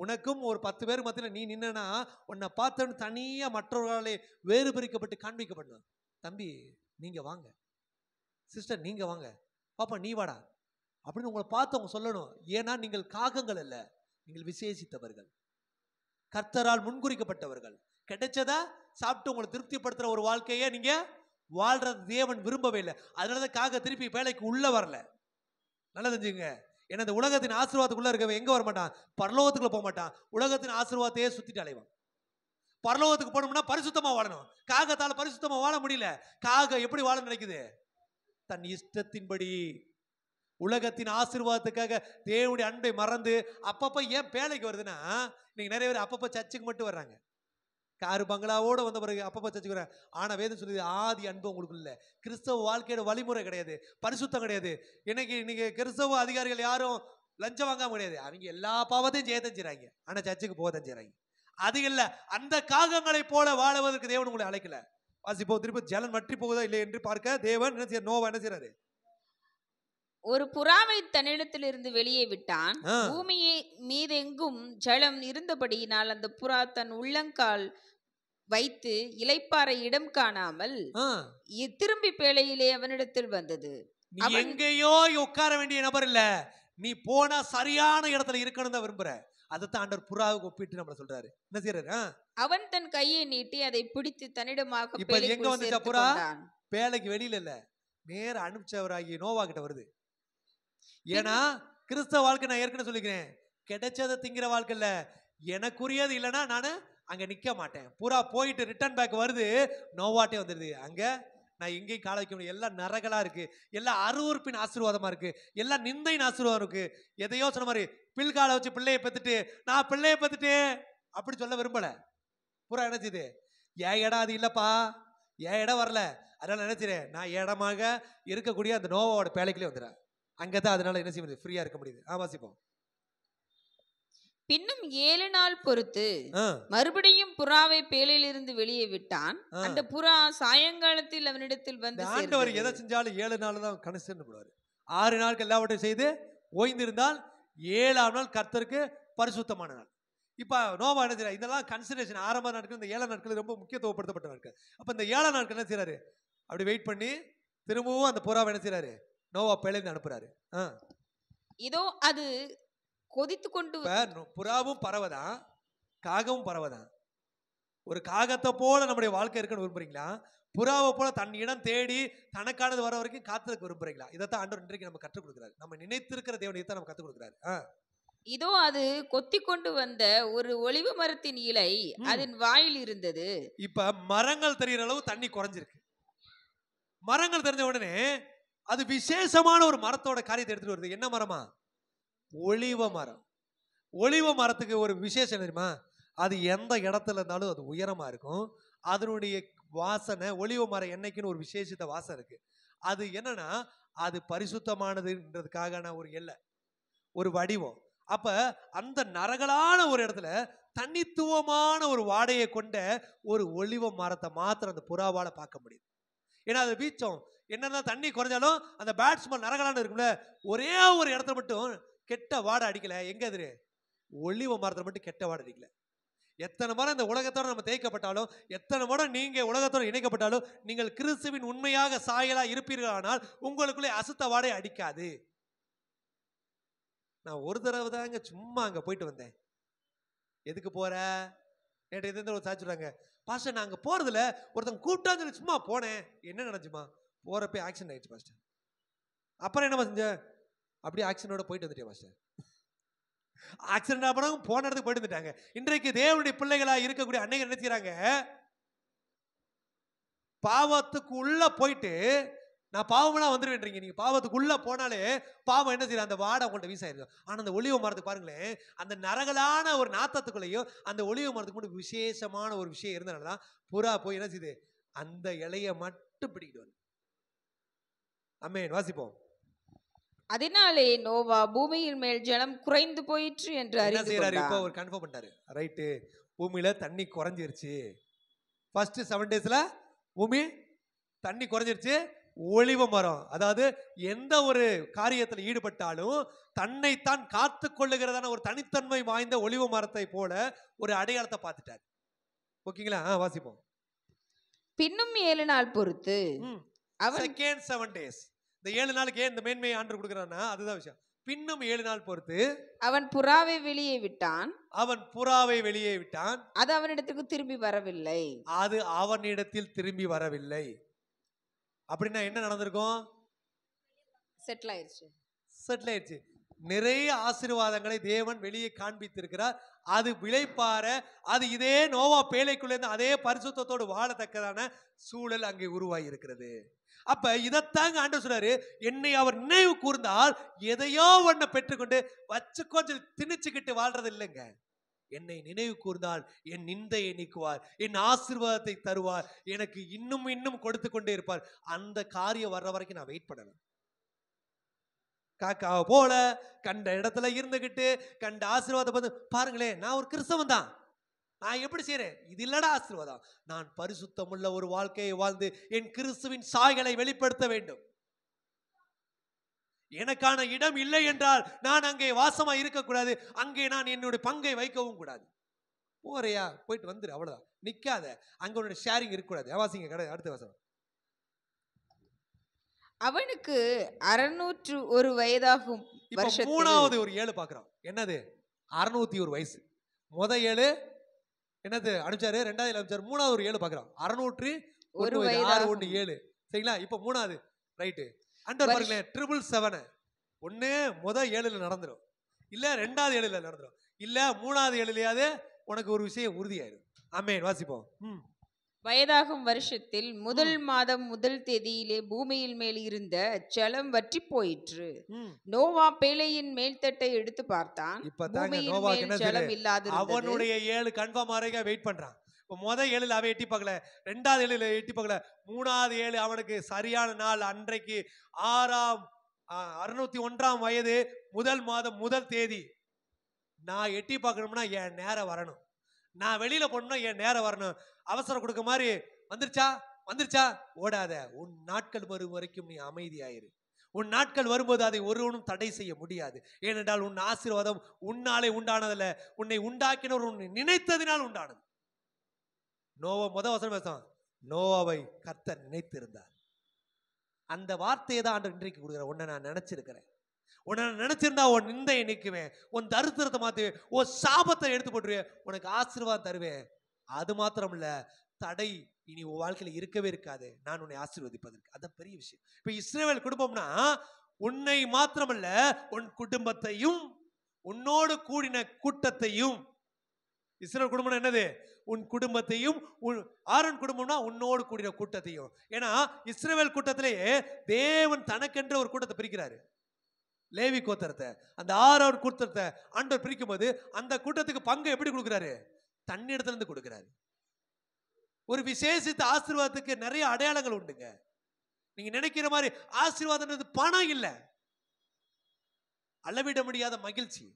உனக்கும் ஒரு பத்து பேர் மத்தியில் நீ நின்னா உன்னை பார்த்தோன்னு தனியாக மற்றவர்களாலே வேறு பிரிக்கப்பட்டு காண்பிக்கப்படணும் தம்பி நீங்கள் வாங்க சிஸ்டர் நீங்கள் வாங்க பாப்பா நீ வாடா அப்படின்னு உங்களை பார்த்து அவங்க சொல்லணும் ஏன்னா நீங்கள் காகங்கள் அல்ல நீங்கள் விசேஷித்தவர்கள் கர்த்தரால் முன்குறிக்கப்பட்டவர்கள் கிடைச்சதா சாப்பிட்டு உங்களை திருப்திப்படுத்துகிற ஒரு வாழ்க்கையே நீங்கள் வாழ்றது தேவன் விரும்பவே இல்லை அதனால தான் காக திருப்பி வேலைக்கு உள்ளே வரல நல்லா தெரிஞ்சுங்க ஏன்னா இந்த உலகத்தின் ஆசீர்வாதத்துக்குள்ள இருக்கவன் எங்கே வர மாட்டான் பரலோகத்துக்குள்ளே போக மாட்டான் உலகத்தின் ஆசீர்வாதத்தையே சுற்றிட்டு அலைவான் பரலோகத்துக்கு போனோம்னா பரிசுத்தமாக வாழணும் காகத்தால் பரிசுத்தமாக வாழ முடியல காக எப்படி வாழ நினைக்குது தன் இஷ்டத்தின்படி உலகத்தின் ஆசீர்வாதத்துக்காக தேவனுடைய அன்பை மறந்து அப்பப்போ ஏன் பேழைக்கு வருதுன்னா இன்னைக்கு நிறைய பேர் அப்பப்போ சர்ச்சுக்கு மட்டும் வர்றாங்க காரு பங்களாவோடு வந்த பிறகு அப்பப்போ சச்சுக்கிறேன் ஆனால் வேதம் சொல்லுது ஆதி அன்பு உங்களுக்கு இல்லை கிறிஸ்தவ வாழ்க்கையோட வழிமுறை கிடையாது பரிசுத்தம் கிடையாது இன்னைக்கு இன்னைக்கு கிறிஸ்தவ அதிகாரிகள் யாரும் லஞ்சம் வாங்காம கிடையாது அவங்க எல்லா பாவத்தையும் ஜெய செய்கிறாங்க ஆனால் சர்ச்சுக்கு போக செய்கிறாங்க அது இல்லை அந்த காகங்களை போல வாழுவதற்கு தேவன் உங்களை அழைக்கல வாசிப்போ திருப்பி ஜலன் வற்றி போகுதா இல்லை என்று பார்க்க தேவன் என்ன செய்ய நோவா என்ன செய்யறாரு ஒரு புறாவை தன்னிடத்தில் இருந்து வெளியே விட்டான் பூமியை மீதெங்கும் ஜலம் இருந்தபடியினால் அந்த புறா தன் உள்ளங்கால் வைத்து இலைப்பாறை இடம் காணாமல் திரும்பி பேழையிலே அவனிடத்தில் வந்தது நீ எங்கேயோ உட்கார வேண்டிய நபர் இல்ல நீ போனா சரியான இடத்துல இருக்கணும் தான் விரும்புற அதுதான் ஆண்டவர் புறாவுக்கு ஒப்பிட்டு நம்மள சொல்றாரு என்ன செய்யறாரு அவன் தன் கையை நீட்டி அதை பிடித்து தன்னிடமாக இப்ப எங்க வந்துச்சா புறா பேழைக்கு வெளியில இல்ல நேர அனுப்பிச்சவராகி நோவா கிட்ட வருது ஏன்னா கிறிஸ்தவ வாழ்க்கை நான் ஏற்கனவே சொல்லிக்கிறேன் கிடைச்சதை திங்கிற வாழ்க்கை இல்ல எனக்குரியது இல்லைன்னா நானு அங்கே நிற்க மாட்டேன் பூரா போயிட்டு ரிட்டர்ன் பேக் வருது நோவாட்டே வந்துடுது அங்கே நான் எங்கேயும் கால வைக்க முடியும் எல்லாம் நரகலாக இருக்குது எல்லாம் அருவறுப்பின் ஆசீர்வாதமாக இருக்குது எல்லாம் நிந்தையின் ஆசீர்வாதம் இருக்குது எதையோ சொன்ன மாதிரி பில்காலை வச்சு பிள்ளையை பெற்றுட்டு நான் பிள்ளையை பத்துட்டு அப்படி சொல்ல விரும்பலை பூரா நினச்சிது ஏன் இடம் அது இல்லைப்பா ஏன் இடம் வரல அதனால் நினச்சிறேன் நான் இடமாக இருக்கக்கூடிய அந்த நோவாவோட பேழைக்குள்ளே வந்துடுறேன் அங்கே தான் அதனால் என்ன செய்ய முடியுது ஃப்ரீயாக இருக்க முடியுது ஆ வாசிப்போம் பின்னும் ஏழு நாள் பொறுத்து மறுபடியும் புறாவை பேழையிலிருந்து வெளியே விட்டான் அந்த புறா சாயங்காலத்தில் அவனிடத்தில் வந்து ஆண்டவர் எதை செஞ்சாலும் ஏழு நாள் தான் கணிசன்னு போடுவார் ஆறு நாட்கள் எல்லாவற்றையும் செய்து ஓய்ந்திருந்தால் ஏழாம் நாள் கர்த்தருக்கு பரிசுத்தமான நாள் இப்போ நோவா என்ன செய்ய இதெல்லாம் கன்சிடரேஷன் ஆரம்ப நாட்கள் இந்த ஏழை நாட்கள் ரொம்ப முக்கியத்துவப்படுத்தப்பட்ட நாட்கள் அப்போ இந்த ஏழை நாட்கள் என்ன செய்யறாரு அப்படி வெயிட் பண்ணி திரும்பவும் அந்த புறாவை என்ன செய்யறாரு நோவா பிழைந்து அனுப்புறாரு இதோ அது கொதித்து கொண்டு புறாவும் பறவைதான் காகமும் பறவைதான் ஒரு காகத்தை போல நம்முடைய வாழ்க்கை இருக்குன்னு விரும்புறீங்களா புறாவை போல தன் இடம் தேடி தனக்கானது வர வரைக்கும் காத்ததுக்கு விரும்புறீங்களா இதைத்தான் ஆண்டவர் இன்றைக்கு நம்ம கற்றுக் கொடுக்குறாரு நம்ம நினைத்திருக்கிற தேவனையை தான் நம்ம கற்றுக் கொடுக்குறாரு ஆ இதோ அது கொத்தி கொண்டு வந்த ஒரு ஒளிவு மரத்தின் இலை அதன் வாயில் இருந்தது இப்ப மரங்கள் தெரிகிற அளவு தண்ணி குறைஞ்சிருக்கு மரங்கள் தெரிஞ்ச உடனே அது விசேஷமான ஒரு மரத்தோட காரியத்தை எடுத்துட்டு வருது என்ன மரமா ஒளிவ மரம் ஒளிவ மரத்துக்கு ஒரு விசேஷம் தெரியுமா அது எந்த இடத்துல இருந்தாலும் அது உயரமாக இருக்கும் அதனுடைய வாசனை ஒளிவ மரம் என்னைக்குன்னு ஒரு விசேஷத்தை வாசனை இருக்குது அது என்னன்னா அது பரிசுத்தமானதுன்றதுக்காக ஒரு எல்லை ஒரு வடிவம் அப்ப அந்த நரகலான ஒரு இடத்துல தனித்துவமான ஒரு வாடையை கொண்ட ஒரு ஒளிவ மரத்தை மாத்திரம் அந்த புறாவால பார்க்க முடியுது ஏன்னா அது வீச்சம் என்னதான் தண்ணி குறைஞ்சாலும் அந்த பேட்ஸ்மேன் நரகலான இருக்கும்ல ஒரே ஒரு இடத்த மட்டும் கெட்ட வாடை அடிக்கலை எங்கே எதிரு ஒளிவ மரத்தில் மட்டும் கெட்ட வாடை அடிக்கலை எத்தனை மரம் இந்த உலகத்தோட நம்ம தேய்க்கப்பட்டாலும் எத்தனை மரம் நீங்கள் உலகத்தோட இணைக்கப்பட்டாலும் நீங்கள் கிறிஸ்துவின் உண்மையாக சாயலாக இருப்பீர்களானால் உங்களுக்குள்ளே அசுத்த வாடை அடிக்காது நான் ஒரு தடவை தாங்க சும்மா அங்கே போயிட்டு வந்தேன் எதுக்கு போகிற என்கிட்ட இது ஒரு சாச்சுறாங்க பாஸ்டர் நான் அங்கே போகிறதில்ல ஒருத்தன் கூப்பிட்டான்னு சும்மா போனேன் என்ன நினச்சிம்மா போகிறப்ப ஆக்சிடென்ட் ஆகிடுச்சு பாஸ்டர் அப்புறம் என்னம்மா செஞ்சேன் அப்படியே ஆக்சிடென்டோட போயிட்டு வந்துட்டேன் மாஸ்டர் ஆக்சிடென்ட் ஆகணும் போன இடத்துக்கு போயிட்டு வந்துட்டாங்க இன்றைக்கு தேவனுடைய பிள்ளைகளாக இருக்கக்கூடிய அன்னைக்கு நினைச்சுக்கிறாங்க பாவத்துக்கு உள்ள போயிட்டு நான் பாவம்லாம் வந்துடுவேன்றீங்க நீங்கள் பாவத்துக்குள்ளே போனாலே பாவம் என்ன செய்யலாம் அந்த வாடை உங்கள்கிட்ட வீச ஆயிருக்கும் ஆனால் அந்த ஒளிவு மரத்துக்கு பாருங்களேன் அந்த நரகலான ஒரு நாத்தத்துக்குள்ளேயும் அந்த ஒளிவு மரத்துக்கு மட்டும் விசேஷமான ஒரு விஷயம் இருந்தனால தான் புறா போய் என்ன செய்யுது அந்த இலையை மட்டும் பிடிக்கிட்டு வருது அம்மேன் வாசிப்போம் அதனாலே நோவா பூமியின் மேல் ஜலம் குறைந்து போயிற்று என்று அறிந்து இப்போ அவர் கன்ஃபார்ம் பண்ணாரு ரைட்டு பூமியில தண்ணி குறைஞ்சிருச்சு ஃபர்ஸ்ட் செவன் டேஸ்ல பூமி தண்ணி குறைஞ்சிருச்சு ஒளிவமரம் மரம் அதாவது எந்த ஒரு காரியத்தில் ஈடுபட்டாலும் தன்னைத்தான் காத்து கொள்ளுகிறதான ஒரு தனித்தன்மை வாய்ந்த ஒளிவு மரத்தை போல ஒரு அடையாளத்தை பார்த்துட்டார் ஓகேங்களா ஆ வாசிப்போம் பின்னும் ஏழு நாள் பொறுத்து செகண்ட் செவன் டேஸ் இந்த ஏழு நாளுக்கு ஏன் இந்த மேன்மையை ஆண்டு கொடுக்குறான்னா அதுதான் விஷயம் பின்னும் ஏழு நாள் பொறுத்து அவன் புறாவை வெளியே விட்டான் அவன் புறாவை வெளியே விட்டான் அது அவனிடத்துக்கு திரும்பி வரவில்லை அது அவனிடத்தில் திரும்பி வரவில்லை அப்படின்னா என்ன நடந்திருக்கும் செட்டில் ஆயிடுச்சு செட்டில் ஆயிடுச்சு நிறைய ஆசீர்வாதங்களை தேவன் வெளியே காண்பித்திருக்கிறார் அது விளைப்பார அது இதே நோவா பேழைக்குள்ளேருந்து அதே பரிசுத்தோடு வாழத்தக்கதான சூழல் அங்கே உருவாகி இருக்கிறது அப்ப இதைத்தாங்க ஆண்டு சொன்னாரு என்னை அவர் நினைவு கூர்ந்தால் எதையோ ஒண்ண பெற்றுக்கொண்டு வச்சு கொஞ்சம் திணிச்சுக்கிட்டு வாழ்றது இல்லைங்க என்னை நினைவு கூர்ந்தால் என் நிந்தையை நீக்குவார் என் ஆசிர்வாதத்தை தருவார் எனக்கு இன்னும் இன்னும் கொடுத்து கொண்டே இருப்பார் அந்த காரியம் வர்ற வரைக்கும் நான் வெயிட் பண்ணணும் காக்காவை போல கண்ட இடத்துல இருந்துகிட்டு கண்ட ஆசீர்வாதம் பார்த்து பாருங்களேன் நான் ஒரு கிறிஸ்தவன் தான் நான் எப்படி செய்கிறேன் இது இல்லடா ஆசீர்வாதம் நான் பரிசுத்தமுள்ள ஒரு வாழ்க்கையை வாழ்ந்து என் கிறிஸ்துவின் சாய்களை வெளிப்படுத்த வேண்டும் எனக்கான இடம் இல்லை என்றால் நான் அங்கே வாசமாக இருக்கக்கூடாது அங்கே நான் என்னுடைய பங்கை வைக்கவும் கூடாது போறையா போயிட்டு வந்துடு அவ்வளோதான் நிற்காத அங்கே ஷேரிங் இருக்கக்கூடாது வாசிங்க கிடையாது அடுத்த வாசம் அவனுக்கு அறுநூற்று ஒரு வயதாகும் மூணாவது ஒரு ஏழு பார்க்குறோம் என்னது அறுநூத்தி ஒரு வயசு முத ஏழு என்னது அனுப்பிச்சாரு ரெண்டாவது அனுப்பிச்சாரு மூணாவது ஒரு ஏழு பார்க்குறோம் அறுநூற்றி ஒரு ஆறு ஒன்று ஏழு சரிங்களா இப்போ மூணாவது ரைட்டு அண்டர் பாருங்களேன் ட்ரிபிள் செவனு ஒன்று மொதல் ஏழில் நடந்துடும் இல்லை ரெண்டாவது ஏழில் நடந்துடும் இல்லை மூணாவது ஏழுலையாவது உனக்கு ஒரு விஷயம் உறுதியாயிரும் அம்மே வாசிப்போம் ம் வயதாகும் வருஷத்தில் முதல் மாதம் முதல் தேதியிலே பூமியில் மேல் இருந்த ஜலம் வற்றி போயிற்று நோவா பேழையின் மேல்தட்டை எடுத்து பார்த்தான் ஜலம் இல்லாத அவனுடைய ஏழு கன்ஃபார்ம் வெயிட் பண்றான் முத ஏழுல அவன் எட்டி பார்க்கல ரெண்டாவது ஏழில் எட்டி பார்க்கல மூணாவது ஏழு அவனுக்கு சரியான நாள் அன்றைக்கு ஆறாம் அறுநூத்தி ஒன்றாம் வயது முதல் மாதம் முதல் தேதி நான் எட்டி பார்க்கணும்னா என் நேரம் வரணும் நான் வெளியில போடணும் என் நேரம் வரணும் அவசரம் கொடுக்க மாதிரி வந்துருச்சா வந்துருச்சா ஓடாத உன் நாட்கள் வரும் வரைக்கும் நீ அமைதியாயிரு உன் நாட்கள் வரும்போது அதை ஒருவனும் தடை செய்ய முடியாது ஏனென்றால் உன் ஆசீர்வாதம் உன்னாலே உண்டானதில்ல உன்னை உண்டாக்கினவர் உன்னை நினைத்ததினால் உண்டானது நோவா முத வசனம் பேசும் நோவாவை கர்த்தர் நினைத்திருந்தார் அந்த வார்த்தையை தான் ஆண்டு இன்றைக்கு கொடுக்குற உன்னை நான் நினைச்சிருக்கிறேன் உன்னை நினைச்சிருந்தா உன் நிந்தையை நிற்குவேன் உன் தருத்திரத்தை மாற்றுவேன் உன் சாபத்தை எடுத்து போட்டுருவேன் உனக்கு ஆசீர்வாதம் தருவேன் அது மாத்திரம் இல்லை தடை இனி உன் வாழ்க்கையில் இருக்கவே இருக்காது நான் உன்னை ஆசீர்வதிப்பதற்கு அதான் பெரிய விஷயம் இப்போ இஸ்ரேவேல் குடும்பம்னா உன்னை மாத்திரமல்ல உன் குடும்பத்தையும் உன்னோடு கூடின கூட்டத்தையும் இஸ்ரேல் குடும்பம் என்னது உன் குடும்பத்தையும் உன் ஆரன் குடும்பம்னா உன்னோடு கூடின கூட்டத்தையும் ஏன்னா இஸ்ரேவேல் கூட்டத்திலேயே தேவன் தனக்கென்ற ஒரு கூட்டத்தை பிரிக்கிறாரு லேவி கோத்தரத்தை அந்த அவர் கூட்டத்தை ஆண்டவர் பிரிக்கும் போது அந்த கூட்டத்துக்கு பங்கு எப்படி கொடுக்குறாரு தண்ணீடத்துல இருந்து கொடுக்குறாரு ஒரு விசேஷித்த ஆசீர்வாதத்துக்கு நிறைய அடையாளங்கள் உண்டுங்க நீங்க நினைக்கிற மாதிரி ஆசீர்வாதம்ன்றது பணம் இல்லை அளவிட முடியாத மகிழ்ச்சி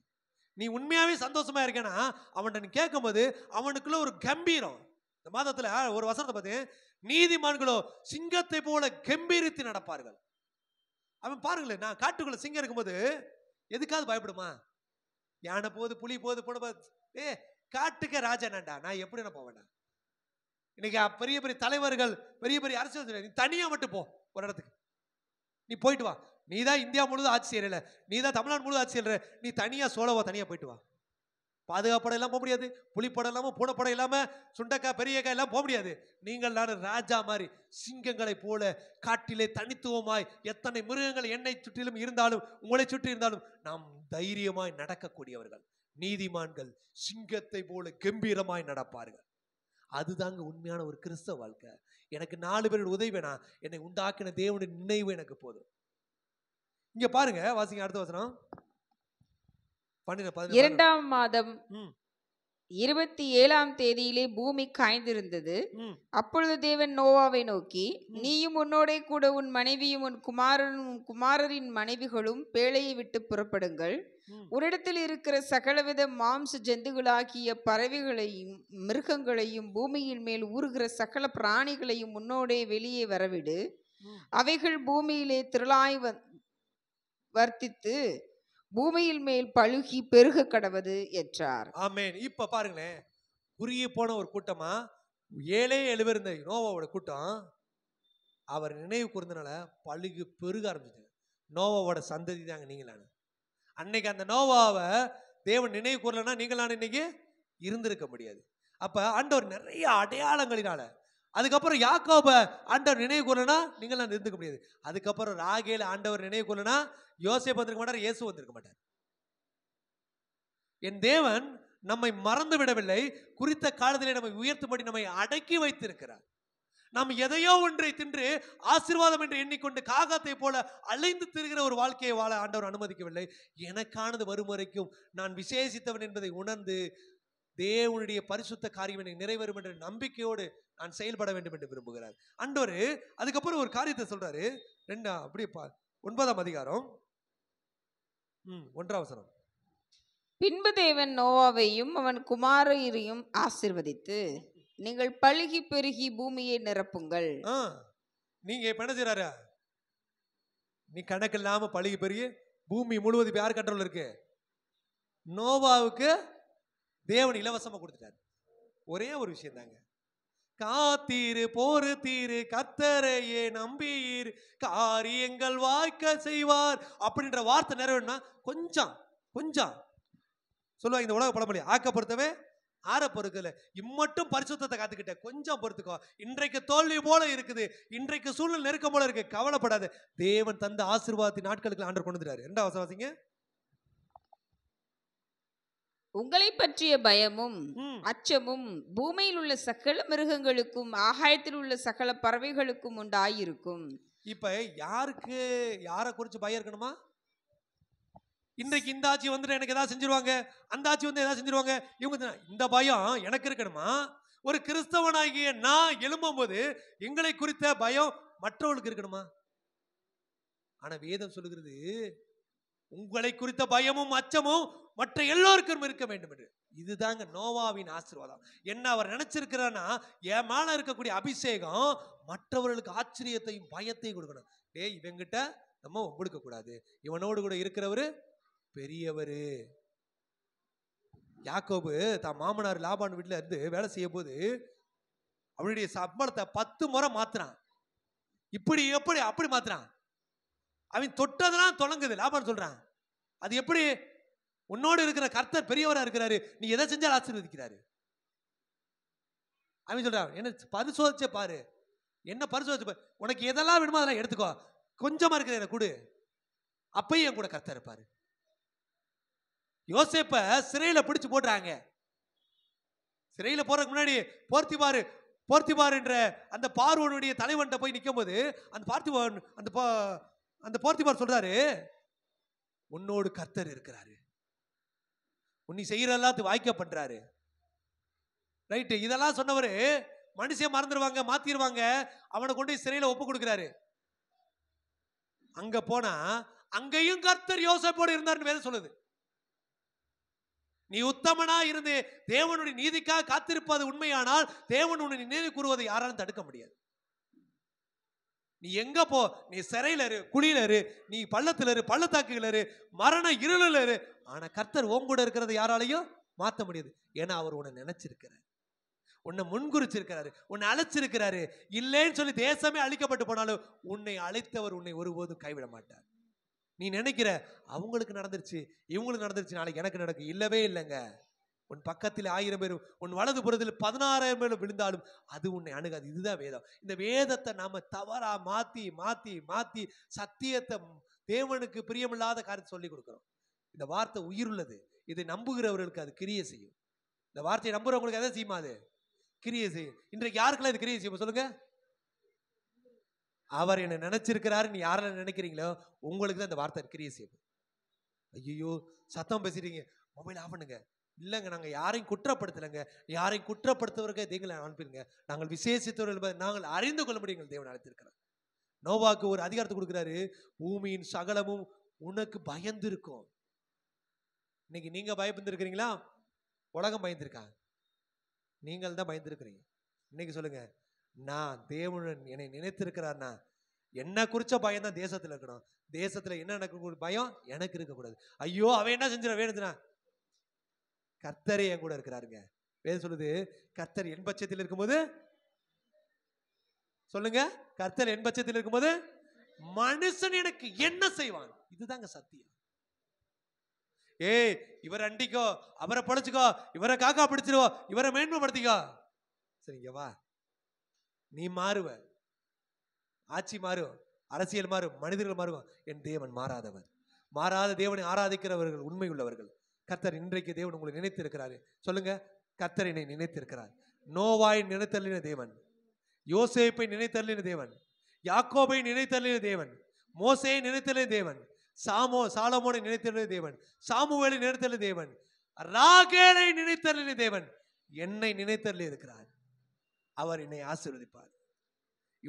நீ உண்மையாவே சந்தோஷமா இருக்கேன்னா அவன் நீ கேட்கும் போது அவனுக்குள்ள ஒரு கம்பீரம் இந்த மாதத்துல ஒரு வசனத்தை பார்த்தேன் நீதிமான்களோ சிங்கத்தை போல கம்பீரித்து நடப்பார்கள் அவன் பாருங்களேன் நான் காட்டுக்குள்ளே சிங்கம் இருக்கும்போது எதுக்காவது பயப்படுமா யானை போகுது புளி போகுது போன ஏ காட்டுக்க நான்டா நான் எப்படி நான் போவேண்டா இன்னைக்கு பெரிய பெரிய தலைவர்கள் பெரிய பெரிய அரசியல் நீ தனியாக மட்டும் போ ஒரு இடத்துக்கு நீ போயிட்டு வா நீ தான் இந்தியா முழுவதும் ஆட்சி செய்யல நீ தான் தமிழ்நாடு முழுவதும் ஆட்சி செய்யற நீ தனியாக சோழவா தனியாக போயிட்டு வா பாதுகாப்படம் எல்லாம் போக முடியாது புலிப்படம் இல்லாமல் பூனைப்படம் இல்லாமல் சுண்டக்காய் பெரியக்காய் எல்லாம் போக முடியாது நீங்கள் நான் ராஜா மாதிரி சிங்கங்களை போல காட்டிலே தனித்துவமாய் எத்தனை மிருகங்கள் என்னை சுற்றிலும் இருந்தாலும் உங்களை சுற்றி இருந்தாலும் நாம் தைரியமாய் நடக்கக்கூடியவர்கள் நீதிமான்கள் சிங்கத்தை போல கம்பீரமாய் நடப்பார்கள் அதுதாங்க உண்மையான ஒரு கிறிஸ்தவ வாழ்க்கை எனக்கு நாலு பேரோட உதவி வேணாம் என்னை உண்டாக்கின தேவனுடைய நினைவு எனக்கு போதும் இங்க பாருங்க வாசிங்க அடுத்த வசனம் இரண்டாம் மாதம் இருபத்தி ஏழாம் தேதியிலே பூமி காய்ந்திருந்தது அப்பொழுது தேவன் நோவாவை நோக்கி நீயும் உன்னோடே கூட உன் மனைவியும் உன் குமாரனும் குமாரரின் மனைவிகளும் பேழையை விட்டு புறப்படுங்கள் உன்னிடத்தில் இருக்கிற சகலவித மாம்ச ஜந்துகளாகிய பறவைகளையும் மிருகங்களையும் பூமியின் மேல் ஊறுகிற சகல பிராணிகளையும் உன்னோடே வெளியே வரவிடு அவைகள் பூமியிலே திரளாய் வர்த்தித்து பூமியின் மேல் பழுகி பெருக கடவது என்றார் ஆமேன் இப்ப பாருங்களேன் குறுகி போன ஒரு கூட்டமா ஏழே ஏழு நோவாவோட கூட்டம் அவர் நினைவு கூர்ந்தனால பழுகி பெருக ஆரம்பிச்சது நோவாவோட சந்ததி தாங்க நீங்களான அன்னைக்கு அந்த நோவாவை தேவன் நினைவு கூறலன்னா நீங்களான இன்னைக்கு இருந்திருக்க முடியாது அப்ப ஆண்டவர் நிறைய அடையாளங்களினால அதுக்கப்புறம் யாக்கோப ஆண்டவர் நினைவு கொள்ளனா நீங்கள் நான் இருந்துக்க முடியாது அதுக்கப்புறம் ராகேல ஆண்டவர் நினைவு கொள்ளனா யோசேப் வந்திருக்க மாட்டார் இயேசு வந்திருக்க மாட்டார் என் தேவன் நம்மை மறந்து விடவில்லை குறித்த காலத்திலே நம்மை உயர்த்தும்படி நம்மை அடக்கி வைத்திருக்கிறார் நாம் எதையோ ஒன்றை தின்று ஆசீர்வாதம் என்று எண்ணிக்கொண்டு காகத்தை போல அலைந்து திரிகிற ஒரு வாழ்க்கையை வாழ ஆண்டவர் அனுமதிக்கவில்லை எனக்கானது வரும் வரைக்கும் நான் விசேஷித்தவன் என்பதை உணர்ந்து தேவனுடைய பரிசுத்த காரியம் எனக்கு நிறைவேறும் என்ற நம்பிக்கையோடு நான் செயல்பட வேண்டும் என்று விரும்புகிறார் அண்டோரு அதுக்கப்புறம் ஒரு காரியத்தை சொல்றாரு ரெண்டா அப்படியே ஒன்பதாம் அதிகாரம் ம் ஒன்றாவசனம் பின்பு தேவன் நோவாவையும் அவன் குமாரையும் ஆசிர்வதித்து நீங்கள் பழுகி பெருகி பூமியை நிரப்புங்கள் நீங்க இப்ப என்ன செய்யறாரு நீ கணக்கு இல்லாம பழுகி பெருகி பூமி முழுவதும் யார் கண்ட்ரோல் இருக்கு நோவாவுக்கு தேவன் இலவசமாக கொடுத்துட்டார் ஒரே ஒரு விஷயம் தாங்க காத்தீரு போரு தீரு கத்தரையே நம்பீர் காரியங்கள் வாய்க்க செய்வார் அப்படின்ற வார்த்தை நிறைவேணா கொஞ்சம் கொஞ்சம் சொல்லுவாங்க இந்த உலக பழமொழி ஆக்க பொறுத்தவே ஆற பொறுக்கல இம்மட்டும் பரிசுத்தத்தை காத்துக்கிட்ட கொஞ்சம் பொறுத்துக்கோ இன்றைக்கு தோல்வி போல இருக்குது இன்றைக்கு சூழ்நிலை நெருக்கம் போல இருக்கு கவலைப்படாது தேவன் தந்த ஆசீர்வாதத்தின் நாட்களுக்கு ஆண்டர் கொண்டு வந்துட்டாரு ரெண்டாவது வாசிங்க உங்களை பற்றிய பயமும் அச்சமும் பூமியில் உள்ள சகல மிருகங்களுக்கும் ஆகாயத்தில் உள்ள சகல பறவைகளுக்கும் உண்டாயிருக்கும் இப்ப யாருக்கு யாரை குறிச்சு பயம் இருக்கணுமா இன்றைக்கு இந்த ஆட்சி வந்துட்டு எனக்கு ஏதாவது செஞ்சிருவாங்க அந்த ஆட்சி வந்து ஏதாவது செஞ்சிருவாங்க இவங்க இந்த பயம் எனக்கு இருக்கணுமா ஒரு கிறிஸ்தவனாகிய நான் எழும்பும்போது எங்களை குறித்த பயம் மற்றவர்களுக்கு இருக்கணுமா ஆனா வேதம் சொல்லுகிறது உங்களை குறித்த பயமும் அச்சமும் மற்ற எல்லோருக்கும் இருக்க வேண்டும் என்று இதுதாங்க நோவாவின் ஆசீர்வாதம் என்ன அவர் நினைச்சிருக்கிறனா என் மேல இருக்கக்கூடிய அபிஷேகம் மற்றவர்களுக்கு ஆச்சரியத்தையும் பயத்தையும் கொடுக்கணும் டே இவங்கிட்ட நம்ம ஒப்படுக்க கூடாது இவனோடு கூட இருக்கிறவரு பெரியவரு யாக்கோபு தான் மாமனார் லாபான் வீட்டுல இருந்து வேலை செய்யும் போது அவனுடைய சம்பளத்தை பத்து முறை மாத்துறான் இப்படி எப்படி அப்படி மாத்துறான் அவன் தொட்டதெல்லாம் தொடங்குது லாபான் சொல்றான் அது எப்படி உன்னோடு இருக்கிற கர்த்தர் பெரியவராக இருக்கிறாரு நீ எதை செஞ்சால் ஆசீர்வதிக்கிறாரு அப்படின்னு சொல்கிறான் என்ன பரிசோதிச்ச பாரு என்ன பரிசோதிச்சு பாரு உனக்கு எதெல்லாம் வேணுமோ அதெல்லாம் எடுத்துக்கோ கொஞ்சமாக இருக்கிற கூடு அப்பையும் என் கூட கர்த்தர் இருப்பாரு யோசேப்ப சிறையில் பிடிச்சி போடுறாங்க சிறையில் போறதுக்கு முன்னாடி போர்த்திபாரு போர்த்திபார் என்ற அந்த பார்வனுடைய தலைவன்கிட்ட போய் நிற்கும் போது அந்த பார்த்திபன் அந்த அந்த பார் சொல்கிறாரு உன்னோடு கர்த்தர் இருக்கிறாரு உன்னை செய்கிற எல்லாத்தையும் வாய்க்க பண்றாரு ரைட்டு இதெல்லாம் சொன்னவர் மனுஷன் மறந்துடுவாங்க மாத்திடுவாங்க அவனை கொண்டு சிறையில் ஒப்பு கொடுக்குறாரு அங்கே போனா அங்கேயும் கர்த்தர் யோசப்போடு இருந்தார்னு வேதம் சொல்லுது நீ உத்தமனா இருந்து தேவனுடைய நீதிக்காக காத்திருப்பது உண்மையானால் தேவன் உன்னை நினைவு கூறுவதை யாராலும் தடுக்க முடியாது நீ எங்க போ நீ சிறையில இரு குழியில இரு நீ பள்ளத்துல இரு பள்ளத்தாக்குகள் இரு மரண இருளில் இரு ஆனா கர்த்தர் ஓங்கூட இருக்கிறத யாராலையும் மாற்ற முடியாது ஏன்னா அவர் உன்னை நினைச்சிருக்கிறார் உன்னை முன்குறிச்சிருக்கிறாரு உன்னை அழைச்சிருக்கிறாரு இல்லைன்னு சொல்லி தேசமே அழிக்கப்பட்டு போனாலும் உன்னை அழைத்தவர் உன்னை ஒருபோதும் கைவிட மாட்டார் நீ நினைக்கிற அவங்களுக்கு நடந்துருச்சு இவங்களுக்கு நடந்துருச்சு நாளைக்கு எனக்கு நடக்கும் இல்லவே இல்லைங்க உன் பக்கத்தில் ஆயிரம் பேரும் உன் வலது புறத்தில் பதினாறாயிரம் பேரும் விழுந்தாலும் அது உன்னை அணுகாது இதுதான் வேதம் இந்த வேதத்தை நாம தவறா மாத்தி மாத்தி மாத்தி சத்தியத்தை தேவனுக்கு பிரியமில்லாத காரியத்தை சொல்லி கொடுக்குறோம் இந்த வார்த்தை உயிருள்ளது இதை நம்புகிறவர்களுக்கு அது கிரிய செய்யும் இந்த வார்த்தையை நம்புறவங்களுக்கு எதை செய்யுமா அது கிரிய செய்யும் இன்றைக்கு யாருக்கெல்லாம் இது கிரிய செய்யும் சொல்லுங்க அவர் என்னை நினைச்சிருக்கிறாரு நீ யாரெல்லாம் நினைக்கிறீங்களோ உங்களுக்கு தான் இந்த வார்த்தை கிரிய செய்யும் ஐயோ சத்தம் பேசிட்டீங்க மொபைல் ஆஃப் பண்ணுங்க இல்லைங்க நாங்கள் யாரையும் குற்றப்படுத்தலைங்க யாரையும் குற்றப்படுத்தவர்கள் தேங்களை அனுப்பிடுங்க நாங்கள் விசேஷித்தவர்கள் என்பதை நாங்கள் அறிந்து முடியும் எங்கள் தேவன் அழைத்திருக்கிறார் நோவாக்கு ஒரு அதிகாரத்தை கொடுக்குறாரு பூமியின் சகலமும் உனக்கு பயந்திருக்கும் இன்னைக்கு நீங்க பயந்துருக்கிறீங்களா உலகம் பயந்துருக்கா நீங்கள் தான் பயந்துருக்கிறீங்க இன்னைக்கு சொல்லுங்க நான் தேவன் என்னை நினைத்திருக்கிறார்னா என்ன குறிச்ச பயம் தான் தேசத்தில் இருக்கணும் தேசத்தில் என்ன எனக்கு பயம் எனக்கு இருக்கக்கூடாது ஐயோ அவன் என்ன செஞ்சிட வேணுதுனா கர்த்தரே என் கூட இருக்கிறாருங்க வேதம் சொல்லுது கர்த்தர் என் பட்சத்தில் இருக்கும்போது சொல்லுங்க கர்த்தர் என் பட்சத்தில் இருக்கும்போது மனுஷன் எனக்கு என்ன செய்வான் இதுதாங்க சத்தியம் ஏய் இவரை அண்டிக்கோ அவரை பொழைச்சிக்கோ இவரை காக்கா பிடிச்சிருவோ இவரை மேன்மைப்படுத்திக்கோ சரிங்க வா நீ மாறுவ ஆட்சி மாறும் அரசியல் மாறும் மனிதர்கள் மாறுவோம் என் தேவன் மாறாதவர் மாறாத தேவனை ஆராதிக்கிறவர்கள் உண்மை உள்ளவர்கள் கத்தர் இன்றைக்கு தேவன் உங்களை நினைத்திருக்கிறாரு சொல்லுங்க கத்தர் என்னை நினைத்திருக்கிறார் நோவாய் நினைத்தள்ளின தேவன் யோசேப்பை நினைத்தள்ளின தேவன் யாக்கோபை நினைத்தள்ளின தேவன் மோசையை நினைத்தள்ளின தேவன் சாமோ சாலமோனை நினைத்தள்ளின தேவன் சாமுவேலை நினைத்தள்ளி தேவன் ராகேலை நினைத்தள்ளின தேவன் என்னை நினைத்தள்ளி இருக்கிறார் அவர் என்னை ஆசீர்வதிப்பார்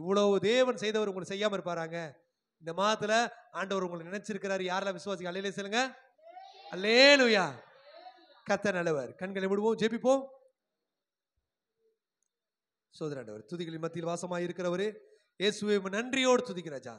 இவ்வளவு தேவன் செய்தவர் உங்களை செய்யாமல் இருப்பாராங்க இந்த மாதத்தில் ஆண்டவர் உங்களை நினைச்சிருக்கிறார் யாரெல்லாம் விசுவாசி அலையிலே சொல்லுங்க அல்லேலுயா கத்த நல்லவர் கண்களை விடுவோம் ஜெபிப்போம் சோதராண்டவர் துதிகளின் மத்தியில் வாசமாக இருக்கிறவரு இயேசுவை நன்றியோடு துதிக்கிறாஜா